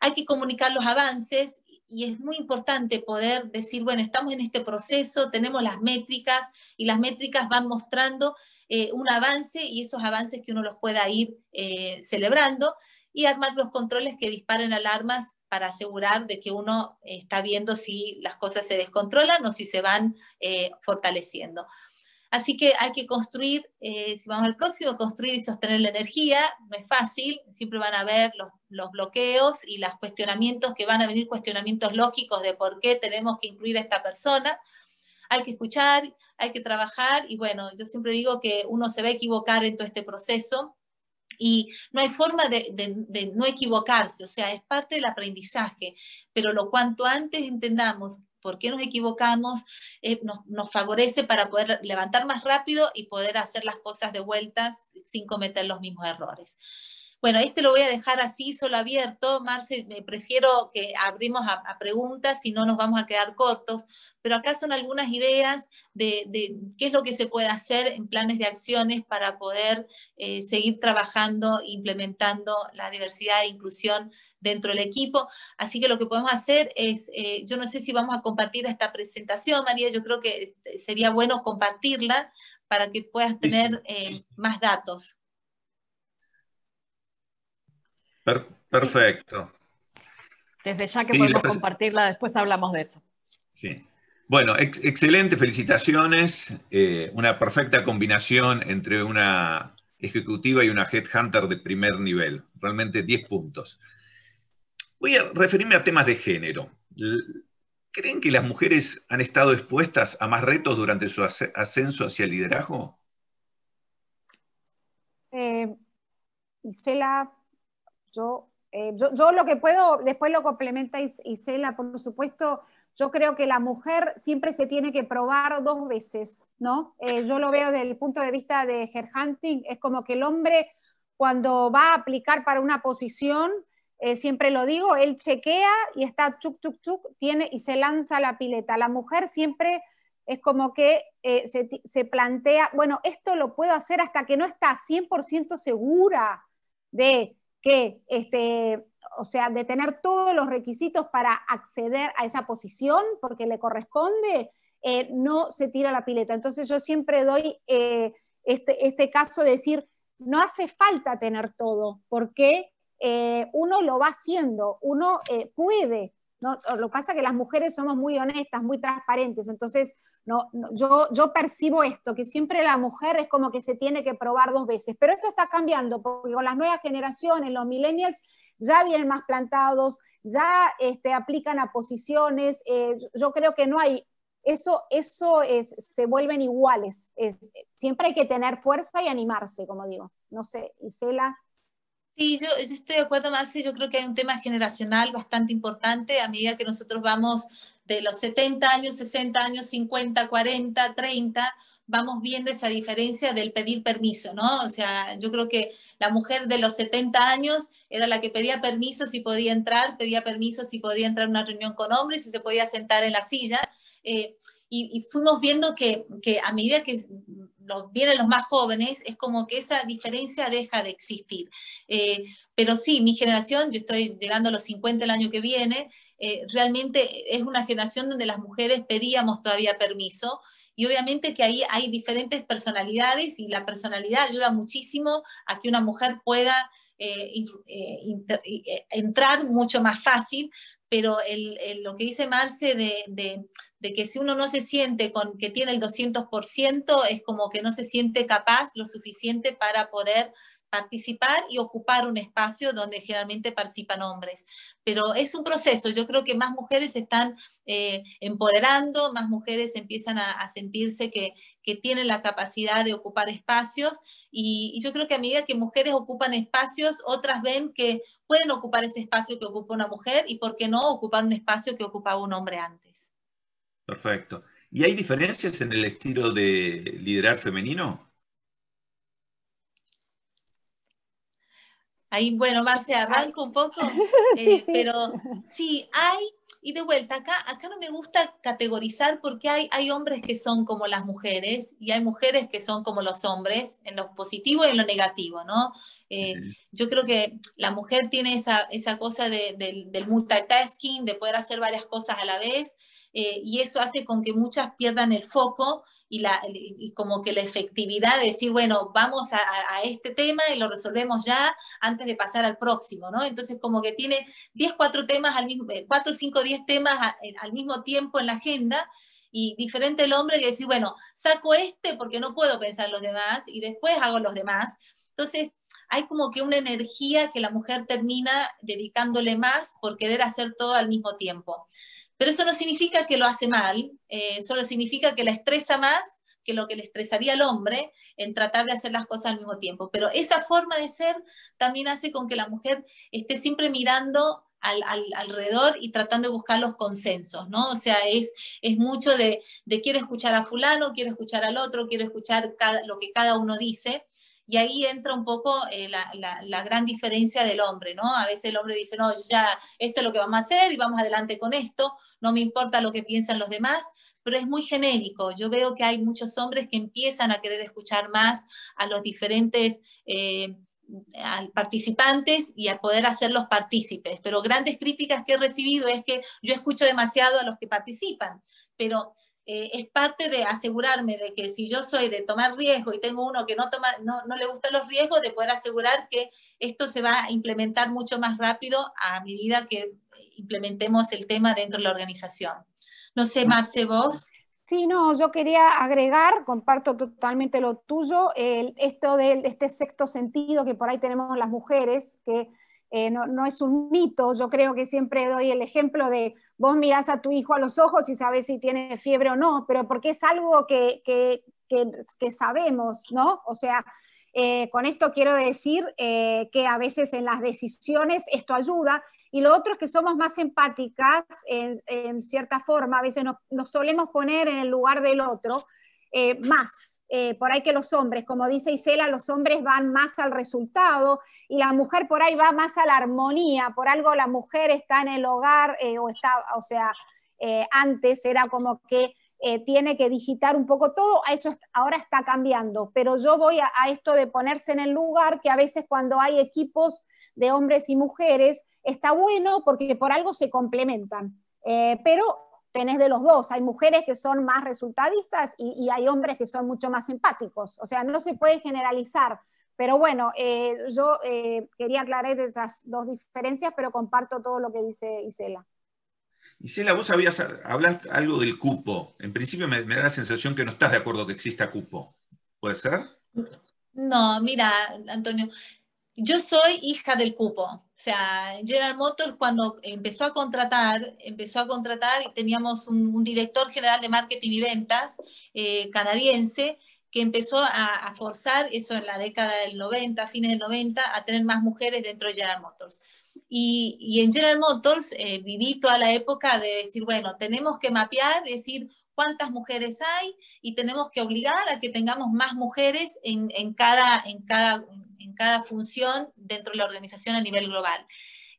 hay que comunicar los avances y es muy importante poder decir, bueno, estamos en este proceso, tenemos las métricas y las métricas van mostrando eh, un avance y esos avances que uno los pueda ir eh, celebrando y armar los controles que disparen alarmas para asegurar de que uno está viendo si las cosas se descontrolan o si se van eh, fortaleciendo. Así que hay que construir, eh, si vamos al próximo, construir y sostener la energía, no es fácil, siempre van a haber los, bloqueos y los cuestionamientos que van a venir, cuestionamientos lógicos de por qué tenemos que incluir a esta persona. Hay que escuchar, hay que trabajar y bueno, yo siempre digo que uno se va a equivocar en todo este proceso y no hay forma de no equivocarse, o sea, es parte del aprendizaje, pero lo cuanto antes entendamos por qué nos equivocamos, eh, nos, nos, favorece para poder levantar más rápido y poder hacer las cosas de vueltas sin cometer los mismos errores. Bueno, este lo voy a dejar así, solo abierto. Marce, me prefiero que abrimos a, preguntas, si no nos vamos a quedar cortos, pero acá son algunas ideas de, qué es lo que se puede hacer en planes de acciones para poder eh, seguir trabajando, implementando la diversidad e inclusión dentro del equipo. Así que lo que podemos hacer es, eh, yo no sé si vamos a compartir esta presentación, María, yo creo que sería bueno compartirla para que puedas tener eh, más datos perfecto. Desde ya que podemos compartirla, después hablamos de eso. Sí. Bueno, excelente, felicitaciones. Eh, una perfecta combinación entre una ejecutiva y una headhunter de primer nivel. Realmente 10 puntos. Voy a referirme a temas de género. ¿Creen que las mujeres han estado expuestas a más retos durante su ascenso hacia el liderazgo? Eh, Isela, eh, yo, yo, lo que puedo, después lo complementa Isela, por supuesto, yo creo que la mujer siempre se tiene que probar dos veces, ¿no? Eh, yo lo veo desde el punto de vista de Hunting, es como que el hombre cuando va a aplicar para una posición, eh, siempre lo digo, él chequea y está chuc, chuc, chuc, tiene y se lanza la pileta. La mujer siempre es como que se, se, plantea, bueno, esto lo puedo hacer hasta que no está 100% segura de que, este, o sea, de tener todos los requisitos para acceder a esa posición porque le corresponde, eh, no se tira la pileta. Entonces yo siempre doy eh, este, este, caso de decir, no hace falta tener todo, porque eh, uno lo va haciendo, uno puede ¿no? Lo que pasa es que las mujeres somos muy honestas, muy transparentes, entonces no, yo, yo percibo esto, que siempre la mujer es como que se tiene que probar dos veces, pero esto está cambiando, porque con las nuevas generaciones, los millennials ya vienen más plantados, ya este, aplican a posiciones, eh, yo creo que no hay eso, eso es, se vuelven iguales. siempre hay que tener fuerza y animarse, como digo. No sé, Isela, Sí, yo, estoy de acuerdo, Marce. Yo creo que hay un tema generacional bastante importante a medida que nosotros vamos de los 70 años, 60 años, 50, 40, 30 vamos viendo esa diferencia del pedir permiso, ¿no? O sea, yo creo que la mujer de los 70 años era la que pedía permiso si podía entrar, pedía permiso si podía entrar a una reunión con hombres, si se podía sentar en la silla. Eh, y, fuimos viendo que, a medida que los, vienen los más jóvenes, es como que esa diferencia deja de existir. Eh, pero sí, mi generación, yo estoy llegando a los 50 el año que viene, eh, realmente es una generación donde las mujeres pedíamos todavía permiso. Y obviamente que ahí hay diferentes personalidades y la personalidad ayuda muchísimo a que una mujer pueda eh, entrar mucho más fácil, pero el, lo que dice Marce de, de, de, que si uno no se siente con que tiene el 200%, es como que no se siente capaz lo suficiente para poder participar y ocupar un espacio donde generalmente participan hombres. Pero es un proceso, yo creo que más mujeres se están eh, empoderando, más mujeres empiezan a, sentirse que, tienen la capacidad de ocupar espacios y, yo creo que a medida que mujeres ocupan espacios, otras ven que pueden ocupar ese espacio que ocupa una mujer y por qué no ocupar un espacio que ocupaba un hombre antes. Perfecto. ¿Y hay diferencias en el estilo de liderar femenino? Ahí, bueno, Marce, arranco un poco, (laughs) eh, sí, pero sí, hay, y de vuelta, acá, acá no me gusta categorizar porque hay, hay hombres que son como las mujeres y hay mujeres que son como los hombres, en lo positivo y en lo negativo, ¿no? Eh, yo creo que la mujer tiene esa, esa cosa del multitasking, de poder hacer varias cosas a la vez, eh, y eso hace con que muchas pierdan el foco y, la, como que la efectividad de decir, bueno, vamos a, este tema y lo resolvemos ya antes de pasar al próximo, ¿no? Entonces como que tiene 10, 4 temas, al mismo, 4, 5, 10 temas al mismo tiempo en la agenda y diferente el hombre que decir, bueno, saco este porque no puedo pensar los demás y después hago los demás. Entonces hay como que una energía que la mujer termina dedicándole más por querer hacer todo al mismo tiempo. Pero eso no significa que lo hace mal, eh, solo significa que la estresa más que lo que le estresaría al hombre en tratar de hacer las cosas al mismo tiempo. Pero esa forma de ser también hace con que la mujer esté siempre mirando al, alrededor y tratando de buscar los consensos, ¿no? O sea, es, es mucho de, quiero escuchar a fulano, quiero escuchar al otro, quiero escuchar lo que cada uno dice, y ahí entra un poco eh, la, gran diferencia del hombre, ¿no? A veces el hombre dice, no, ya, esto es lo que vamos a hacer y vamos adelante con esto, no me importa lo que piensan los demás, pero es muy genérico. Yo veo que hay muchos hombres que empiezan a querer escuchar más a los diferentes... Eh, participantes y a poder hacerlos partícipes. Pero grandes críticas que he recibido es que yo escucho demasiado a los que participan, pero eh, es parte de asegurarme de que si yo soy de tomar riesgo y tengo uno que no, toma, no, le gustan los riesgos, de poder asegurar que esto se va a implementar mucho más rápido a medida que implementemos el tema dentro de la organización. No sé, Marce, vos. Sí, no, yo quería agregar, comparto totalmente lo tuyo, el, esto de este sexto sentido que por ahí tenemos las mujeres, que eh, no, es un mito. Yo creo que siempre doy el ejemplo de vos mirás a tu hijo a los ojos y sabes si tiene fiebre o no, pero porque es algo que, que, sabemos, ¿no? O sea, eh, con esto quiero decir eh, que a veces en las decisiones esto ayuda. Y lo otro es que somos más empáticas en, cierta forma, a veces nos, solemos poner en el lugar del otro más, eh, por ahí que los hombres. Como dice Isela, los hombres van más al resultado y la mujer por ahí va más a la armonía. Por algo la mujer está en el hogar eh, o está, o sea, eh, antes era como que tiene que digitar un poco todo, eso ahora está cambiando. Pero yo voy a, esto de ponerse en el lugar que a veces cuando hay equipos de hombres y mujeres, está bueno porque por algo se complementan. pero tenés de los dos. Hay mujeres que son más resultadistas y, hay hombres que son mucho más simpáticos. O sea, no se puede generalizar. Pero bueno, eh, yo eh, quería aclarar esas dos diferencias, pero comparto todo lo que dice Isela. Isela, vos habías, hablaste algo del cupo. En principio me, da la sensación que no estás de acuerdo que exista cupo. ¿Puede ser? No, mira, Antonio, yo soy hija del cupo. O sea, General Motors cuando empezó a contratar, empezó a contratar y teníamos un, director general de marketing y ventas eh, canadiense que empezó a, forzar eso en la década del 90, fines del 90, a tener más mujeres dentro de General Motors. Y, en General Motors eh, viví toda la época de decir, bueno, tenemos que mapear, decir cuántas mujeres hay y tenemos que obligar a que tengamos más mujeres en, en cada, en cada en cada función dentro de la organización a nivel global.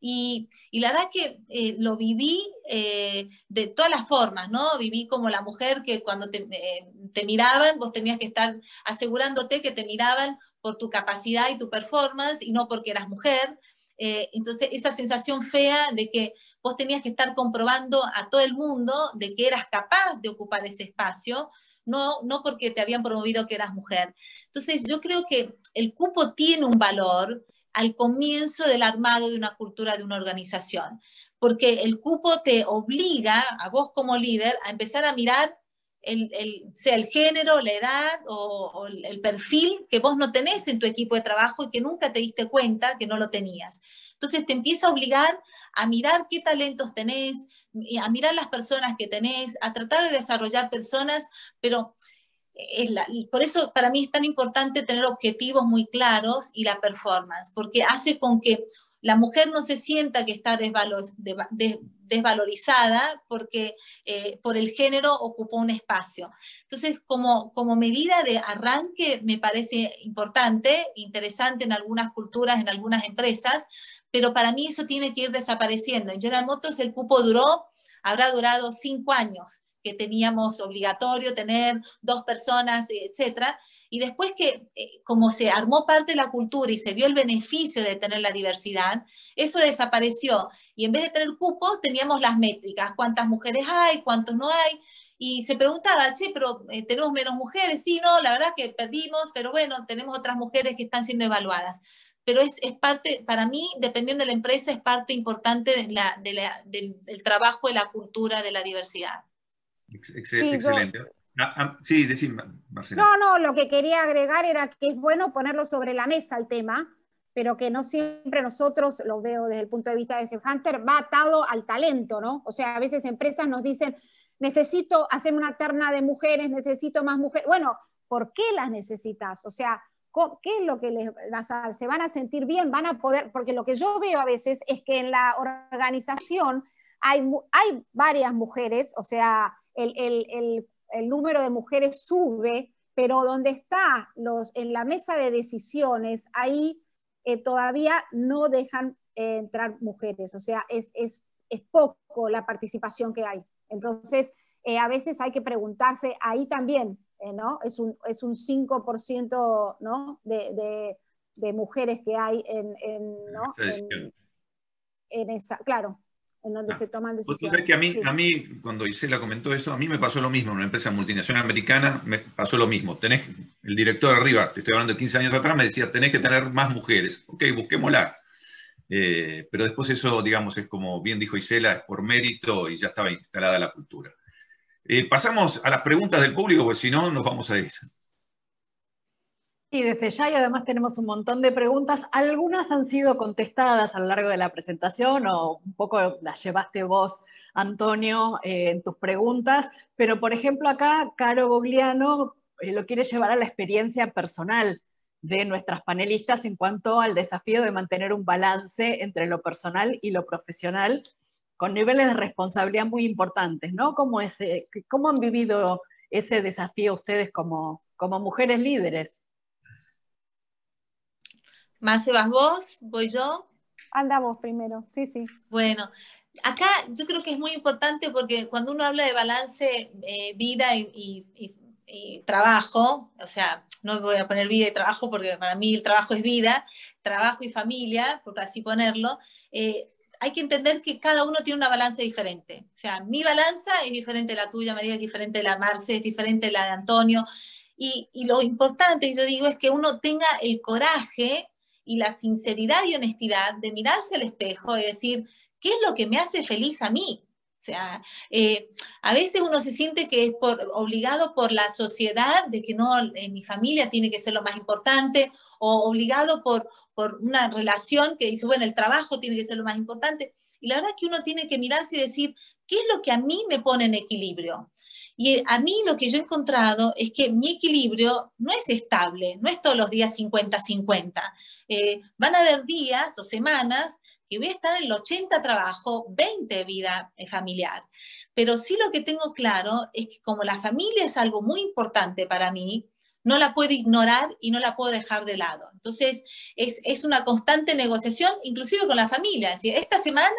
Y, y, la verdad que eh, lo viví eh, de todas las formas, ¿no? Viví como la mujer que cuando te, eh, te, miraban, vos tenías que estar asegurándote que te miraban por tu capacidad y tu performance y no porque eras mujer. entonces, esa sensación fea de que vos tenías que estar comprobando a todo el mundo de que eras capaz de ocupar ese espacio, no, porque te habían promovido que eras mujer. Entonces, yo creo que el cupo tiene un valor al comienzo del armado de una cultura de una organización, porque el cupo te obliga a vos como líder a empezar a mirar el, sea el género, la edad o, el perfil que vos no tenés en tu equipo de trabajo y que nunca te diste cuenta que no lo tenías. Entonces te empieza a obligar a mirar qué talentos tenés, a mirar las personas que tenéis, a tratar de desarrollar personas, pero eh, por eso para mí es tan importante tener objetivos muy claros y la performance, porque hace con que la mujer no se sienta que está desvalorizada porque eh, por el género ocupó un espacio. Entonces, como, como medida de arranque, me parece importante, interesante en algunas culturas, en algunas empresas, pero para mí eso tiene que ir desapareciendo. En General Motors el cupo duró, habrá durado cinco años, que teníamos obligatorio tener dos personas, etcétera. Y después que, eh, como se armó parte de la cultura y se vio el beneficio de tener la diversidad, eso desapareció. Y en vez de tener cupos, teníamos las métricas, cuántas mujeres hay, cuántos no hay. Y se preguntaba, che, pero eh, tenemos menos mujeres. Sí, no, la verdad que perdimos, pero bueno, tenemos otras mujeres que están siendo evaluadas pero es, es parte, para mí, dependiendo de la empresa, es parte importante de la, del, trabajo, de la cultura, de la diversidad. excelente. Ah, ah, sí, decime, Marcela. No, no, lo que quería agregar era que es bueno ponerlo sobre la mesa el tema, pero que no siempre nosotros, lo veo desde el punto de vista de Hunter, va atado al talento, ¿no? O sea, a veces empresas nos dicen, necesito hacer una terna de mujeres, necesito más mujeres. Bueno, ¿por qué las necesitas? O sea, ¿Qué es lo que les va a dar? ¿Se van a sentir bien? ¿Van a poder? Porque lo que yo veo a veces es que en la organización hay, hay varias mujeres, o sea, el, número de mujeres sube, pero donde está los, en la mesa de decisiones, ahí eh, todavía no dejan eh, entrar mujeres, o sea, es, es, poco la participación que hay. Entonces, eh, a veces hay que preguntarse ahí también eh, es un, 5% de, mujeres que hay en, en, en, esa, claro, en donde se toman decisiones. que a mí, a mí, cuando Isela comentó eso, a mí me pasó lo mismo en una empresa multinacional americana, me pasó lo mismo. Tenés, el director arriba, te estoy hablando de 15 años atrás, me decía, tenés que tener más mujeres. Ok, busquémosla. Eh, pero después eso, digamos, es como bien dijo Isela, es por mérito y ya estaba instalada la cultura. Eh, pasamos a las preguntas del público, porque si no nos vamos a ir. Y desde ya, y además tenemos un montón de preguntas. Algunas han sido contestadas a lo largo de la presentación o un poco las llevaste vos, Antonio, eh, en tus preguntas. Pero, por ejemplo, acá Caro Bogliano eh, lo quiere llevar a la experiencia personal de nuestras panelistas en cuanto al desafío de mantener un balance entre lo personal y lo profesional con niveles de responsabilidad muy importantes, ¿no? ¿Cómo, eh, han vivido ese desafío ustedes como, mujeres líderes? Marce, ¿vas vos? ¿Voy yo? Andamos primero, sí, sí. Bueno, acá yo creo que es muy importante porque cuando uno habla de balance eh, vida y, trabajo, o sea, no voy a poner vida y trabajo porque para mí el trabajo es vida, trabajo y familia, por así ponerlo, eh, hay que entender que cada uno tiene una balanza diferente. O sea, mi balanza es diferente de la tuya, María, es diferente de la Marce, es diferente de la de Antonio. Y, lo importante, yo digo, es que uno tenga el coraje y la sinceridad y honestidad de mirarse al espejo y decir, ¿qué es lo que me hace feliz a mí? O sea, eh, a veces uno se siente que es obligado por la sociedad de que no, en mi familia tiene que ser lo más importante, o obligado por, una relación que dice, bueno, el trabajo tiene que ser lo más importante. Y la verdad que uno tiene que mirarse y decir, ¿qué es lo que a mí me pone en equilibrio? Y a mí lo que yo he encontrado es que mi equilibrio no es estable, no es todos los días 50-50. Eh, van a haber días o semanas que voy a estar en el 80 trabajo, 20 vida eh, familiar. Pero sí lo que tengo claro es que como la familia es algo muy importante para mí, no la puedo ignorar y no la puedo dejar de lado. Entonces, es, es una constante negociación, inclusive con la familia. Es esta semana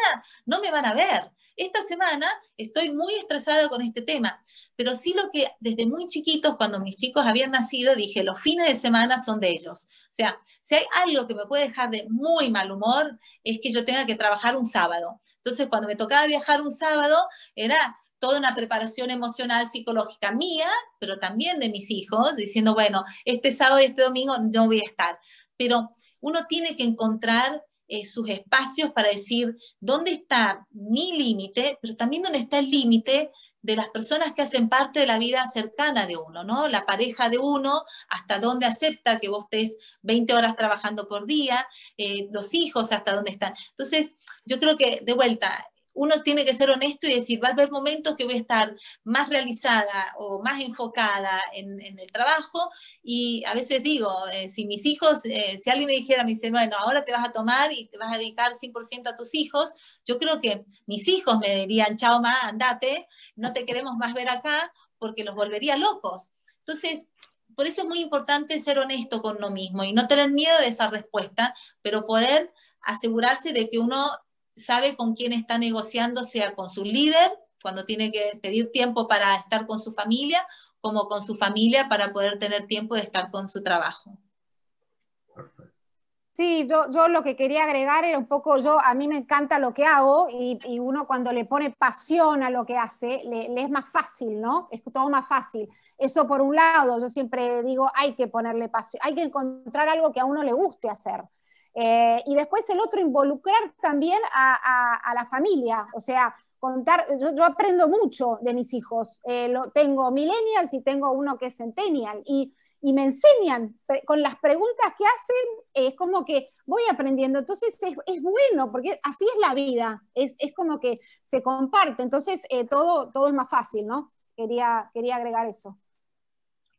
no me van a ver, esta semana estoy muy estresada con este tema, pero sí lo que desde muy chiquitos, cuando mis chicos habían nacido, dije, los fines de semana son de ellos. O sea, si hay algo que me puede dejar de muy mal humor, es que yo tenga que trabajar un sábado. Entonces, cuando me tocaba viajar un sábado, era toda una preparación emocional, psicológica mía, pero también de mis hijos, diciendo, bueno, este sábado y este domingo yo voy a estar. Pero uno tiene que encontrar eh, sus espacios para decir dónde está mi límite, pero también dónde está el límite de las personas que hacen parte de la vida cercana de uno, ¿no? La pareja de uno, hasta dónde acepta que vos estés 20 horas trabajando por día, eh, los hijos, hasta dónde están. Entonces, yo creo que, de vuelta, uno tiene que ser honesto y decir, va a haber momentos que voy a estar más realizada o más enfocada en, el trabajo y a veces digo, eh, si mis hijos, eh, si alguien me dijera, me dice, bueno, ahora te vas a tomar y te vas a dedicar 100% a tus hijos, yo creo que mis hijos me dirían, chao, ma, andate, no te queremos más ver acá porque los volvería locos. Entonces, por eso es muy importante ser honesto con uno mismo y no tener miedo de esa respuesta, pero poder asegurarse de que uno sabe con quién está negociando, sea con su líder, cuando tiene que pedir tiempo para estar con su familia, como con su familia para poder tener tiempo de estar con su trabajo. Sí, yo, yo lo que quería agregar era un poco, yo a mí me encanta lo que hago y, uno cuando le pone pasión a lo que hace, le, le, es más fácil, ¿no? Es todo más fácil. Eso por un lado, yo siempre digo, hay que ponerle pasión, hay que encontrar algo que a uno le guste hacer. Eh, y después el otro, involucrar también a, la familia, o sea, contar, yo, aprendo mucho de mis hijos, eh, lo, tengo millennials y tengo uno que es centennial, y, y me enseñan, con las preguntas que hacen, es como que voy aprendiendo, entonces es, es, bueno, porque así es la vida, es, es como que se comparte, entonces eh, todo, todo es más fácil, ¿no? Quería, quería agregar eso.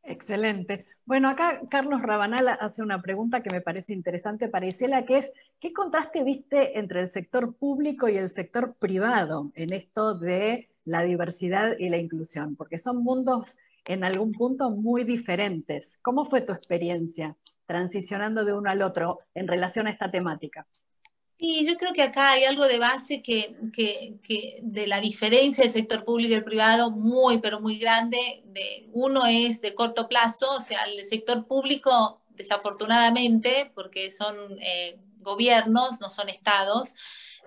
Excelente. Bueno, acá Carlos Rabanal hace una pregunta que me parece interesante para Isela, que es, ¿qué contraste viste entre el sector público y el sector privado en esto de la diversidad y la inclusión? Porque son mundos en algún punto muy diferentes. ¿Cómo fue tu experiencia transicionando de uno al otro en relación a esta temática? Y yo creo que acá hay algo de base que, que, que, de la diferencia del sector público y el privado muy, pero muy grande. De, uno es de corto plazo, o sea, el sector público, desafortunadamente, porque son eh, gobiernos, no son estados,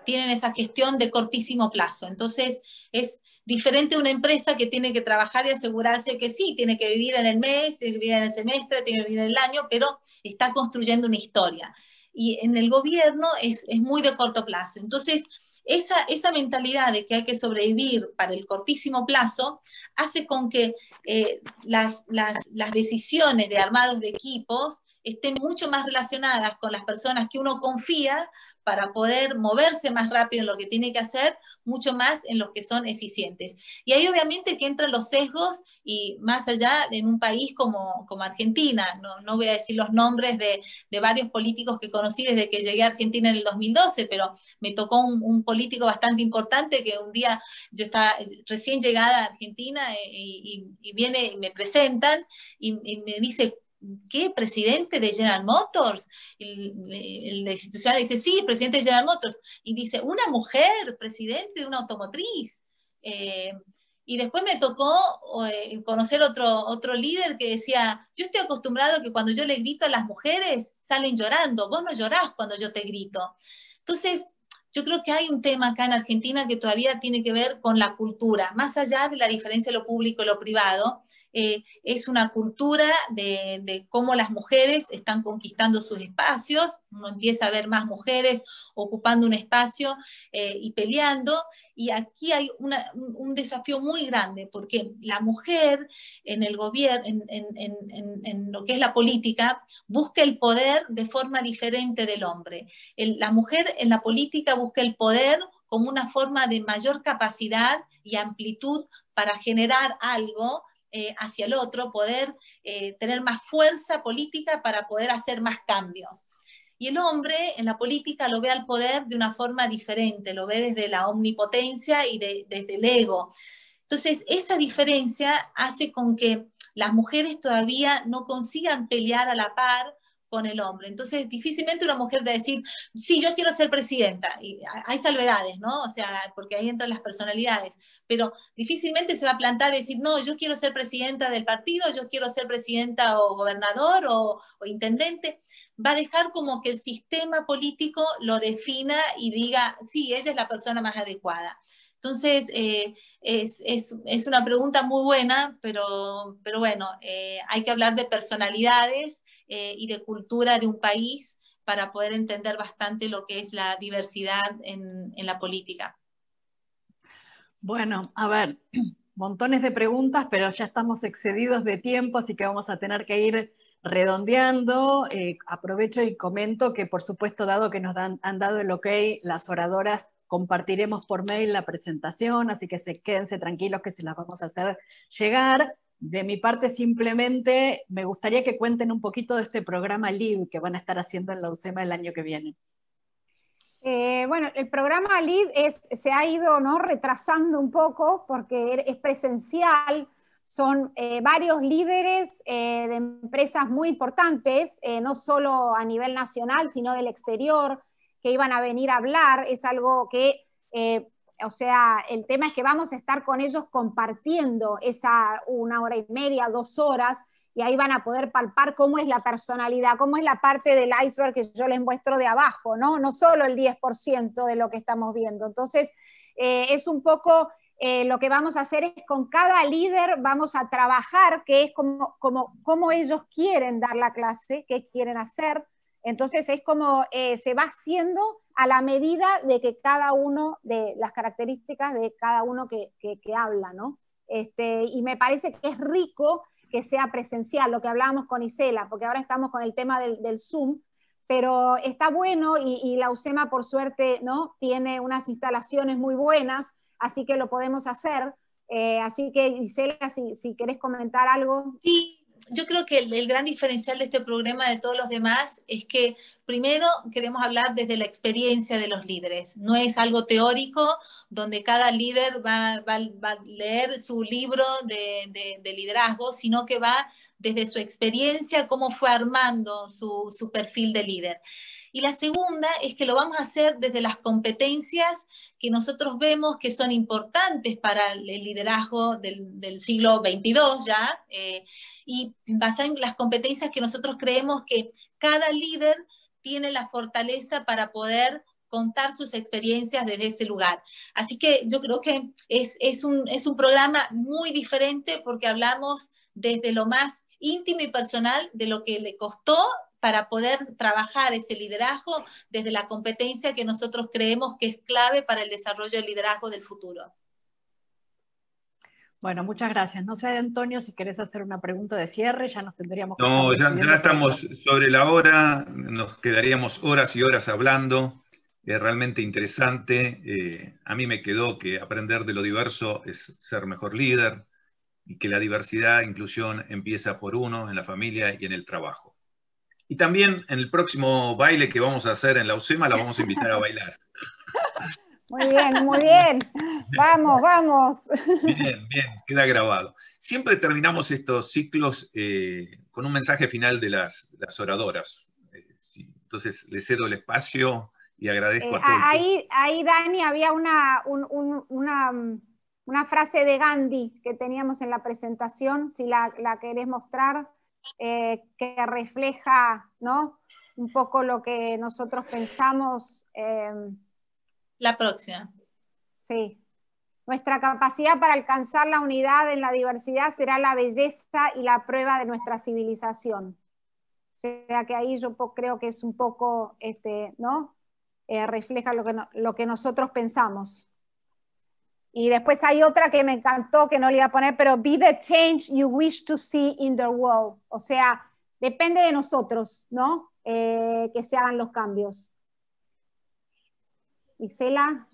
tienen esa gestión de cortísimo plazo. Entonces, es diferente una empresa que tiene que trabajar y asegurarse que sí, tiene que vivir en el mes, tiene que vivir en el semestre, tiene que vivir en el año, pero está construyendo una historia y en el gobierno es, es muy de corto plazo. Entonces, esa, esa, mentalidad de que hay que sobrevivir para el cortísimo plazo hace con que eh, las, las, las, decisiones de armados de equipos estén mucho más relacionadas con las personas que uno confía para poder moverse más rápido en lo que tiene que hacer, mucho más en los que son eficientes. Y ahí obviamente que entran los sesgos y más allá en un país como, como Argentina, no, no, voy a decir los nombres de, de, varios políticos que conocí desde que llegué a Argentina en el 2012, pero me tocó un, político bastante importante que un día yo estaba recién llegada a Argentina eh, y, viene y me presentan y, y me dice, ¿qué? ¿Presidente de General Motors? El la institución dice, sí, presidente de General Motors. Y dice, una mujer, presidente de una automotriz. Eh, y después me tocó eh, conocer otro, otro líder que decía, yo estoy acostumbrado que cuando yo le grito a las mujeres salen llorando, vos no llorás cuando yo te grito. Entonces, yo creo que hay un tema acá en Argentina que todavía tiene que ver con la cultura, más allá de la diferencia de lo público y lo privado, eh, es una cultura de, cómo las mujeres están conquistando sus espacios, uno empieza a ver más mujeres ocupando un espacio eh, y peleando, y aquí hay un desafío muy grande, porque la mujer en el gobierno, en, lo que es la política, busca el poder de forma diferente del hombre. la mujer en la política busca el poder como una forma de mayor capacidad y amplitud para generar algo eh, hacia el otro, poder eh, tener más fuerza política para poder hacer más cambios. Y el hombre en la política lo ve al poder de una forma diferente, lo ve desde la omnipotencia y desde el ego. Entonces, esa diferencia hace con que las mujeres todavía no consigan pelear a la par con el hombre. Entonces, difícilmente una mujer de decir, sí, yo quiero ser presidenta. Y hay salvedades, ¿no? O sea, porque ahí entran las personalidades. Pero difícilmente se va a plantar decir, no, yo quiero ser presidenta del partido, yo quiero ser presidenta o gobernador o, intendente. Va a dejar como que el sistema político lo defina y diga, sí, ella es la persona más adecuada. Entonces, eh, es, es, es, una pregunta muy buena, pero, pero bueno, eh, hay que hablar de personalidades eh, y de cultura de un país para poder entender bastante lo que es la diversidad en, la política. Bueno, a ver, (clears throat) montones de preguntas, pero ya estamos excedidos de tiempo, así que vamos a tener que ir redondeando. Eh, aprovecho y comento que, por supuesto, dado que nos han dado el ok las oradoras, compartiremos por mail la presentación, así que se, quédense tranquilos que se las vamos a hacer llegar. De mi parte, simplemente me gustaría que cuenten un poquito de este programa lead que van a estar haciendo en la UCEMA el año que viene. Eh, bueno, el programa LID es, se ha ido ¿no? retrasando un poco porque er, es presencial, son eh, varios líderes eh, de empresas muy importantes, no solo a nivel nacional, sino del exterior, que iban a venir a hablar. Es algo que o sea, el tema es que vamos a estar con ellos compartiendo esa una hora y media, dos horas, y ahí van a poder palpar cómo es la personalidad, cómo es la parte del iceberg que yo les muestro de abajo, ¿no? No solo el 10% de lo que estamos viendo. Entonces, eh, es un poco eh, lo que vamos a hacer es con cada líder vamos a trabajar, que es como, ellos quieren dar la clase, qué quieren hacer. Entonces es como eh, se va haciendo a la medida de que cada uno, de las características de cada uno que, que, habla, ¿no? Este, y me parece que es rico que sea presencial, lo que hablábamos con Isela, porque ahora estamos con el tema del, Zoom, pero está bueno y, la UCEMA, por suerte, ¿no? tiene unas instalaciones muy buenas, así que lo podemos hacer. Eh, así que, Isela, si, si querés comentar algo yo creo que el, gran diferencial de este programa de todos los demás es que primero queremos hablar desde la experiencia de los líderes. No es algo teórico donde cada líder va, a leer su libro de, liderazgo, sino que va desde su experiencia, cómo fue armando su perfil de líder. Y la segunda es que lo vamos a hacer desde las competencias que nosotros vemos que son importantes para el liderazgo del, siglo XXII ya, eh, y basadas en las competencias que nosotros creemos que cada líder tiene la fortaleza para poder contar sus experiencias desde ese lugar. Así que yo creo que es, es, un, es un programa muy diferente porque hablamos desde lo más íntimo y personal de lo que le costó para poder trabajar ese liderazgo desde la competencia que nosotros creemos que es clave para el desarrollo del liderazgo del futuro. Bueno, muchas gracias. No sé, Antonio, si querés hacer una pregunta de cierre, ya nos tendríamos No, ya, estamos sobre la hora, nos quedaríamos horas y horas hablando, es realmente interesante. Eh, a mí me quedó que aprender de lo diverso es ser mejor líder y que la diversidad, e inclusión empieza por uno, en la familia y en el trabajo. Y también en el próximo baile que vamos a hacer en la UCEMA la vamos a invitar a bailar. Muy bien, muy bien. Vamos, vamos. Bien, bien, queda grabado. Siempre terminamos estos ciclos eh, con un mensaje final de las, oradoras. Eh, Entonces, le cedo el espacio y agradezco a eh, todos. Ahí, ahí, Dani, había una, una, frase de Gandhi que teníamos en la presentación, si la, la querés mostrar. Eh, que refleja ¿no? un poco lo que nosotros pensamos. Em, la próxima. Sí. Nuestra capacidad para alcanzar la unidad en la diversidad será la belleza y la prueba de nuestra civilización. O sea que ahí yo creo que es un poco, este, ¿no? Eh, refleja lo que nosotros pensamos. Y después hay otra que me encantó, que no le iba a poner, pero be the change you wish to see in the world. O sea, depende de nosotros, ¿no? Eh, que se hagan los cambios. Isela.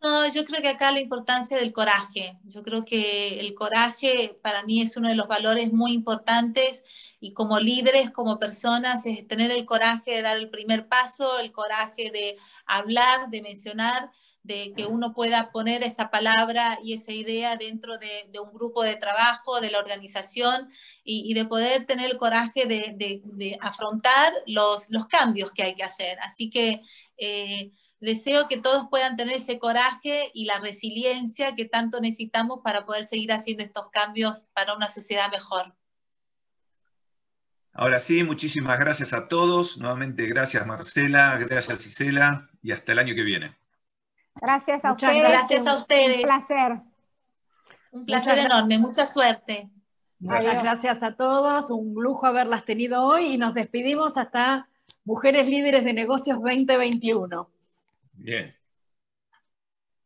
No, yo creo que acá la importancia del coraje. Yo creo que el coraje para mí es uno de los valores muy importantes y como líderes, como personas, es tener el coraje de dar el primer paso, el coraje de hablar, de mencionar, de que uno pueda poner esa palabra y esa idea dentro de, un grupo de trabajo, de la organización y, de poder tener el coraje de, afrontar los, cambios que hay que hacer. Así que eh, deseo que todos puedan tener ese coraje y la resiliencia que tanto necesitamos para poder seguir haciendo estos cambios para una sociedad mejor. Ahora sí, muchísimas gracias a todos. Nuevamente gracias Marcela, gracias Isela y hasta el año que viene. Gracias a ustedes. Gracias a ustedes. Un placer. Un placer enorme, mucha suerte. Muchas gracias a todos, un lujo haberlas tenido hoy y nos despedimos hasta Mujeres Líderes de Negocios 2021. Bien.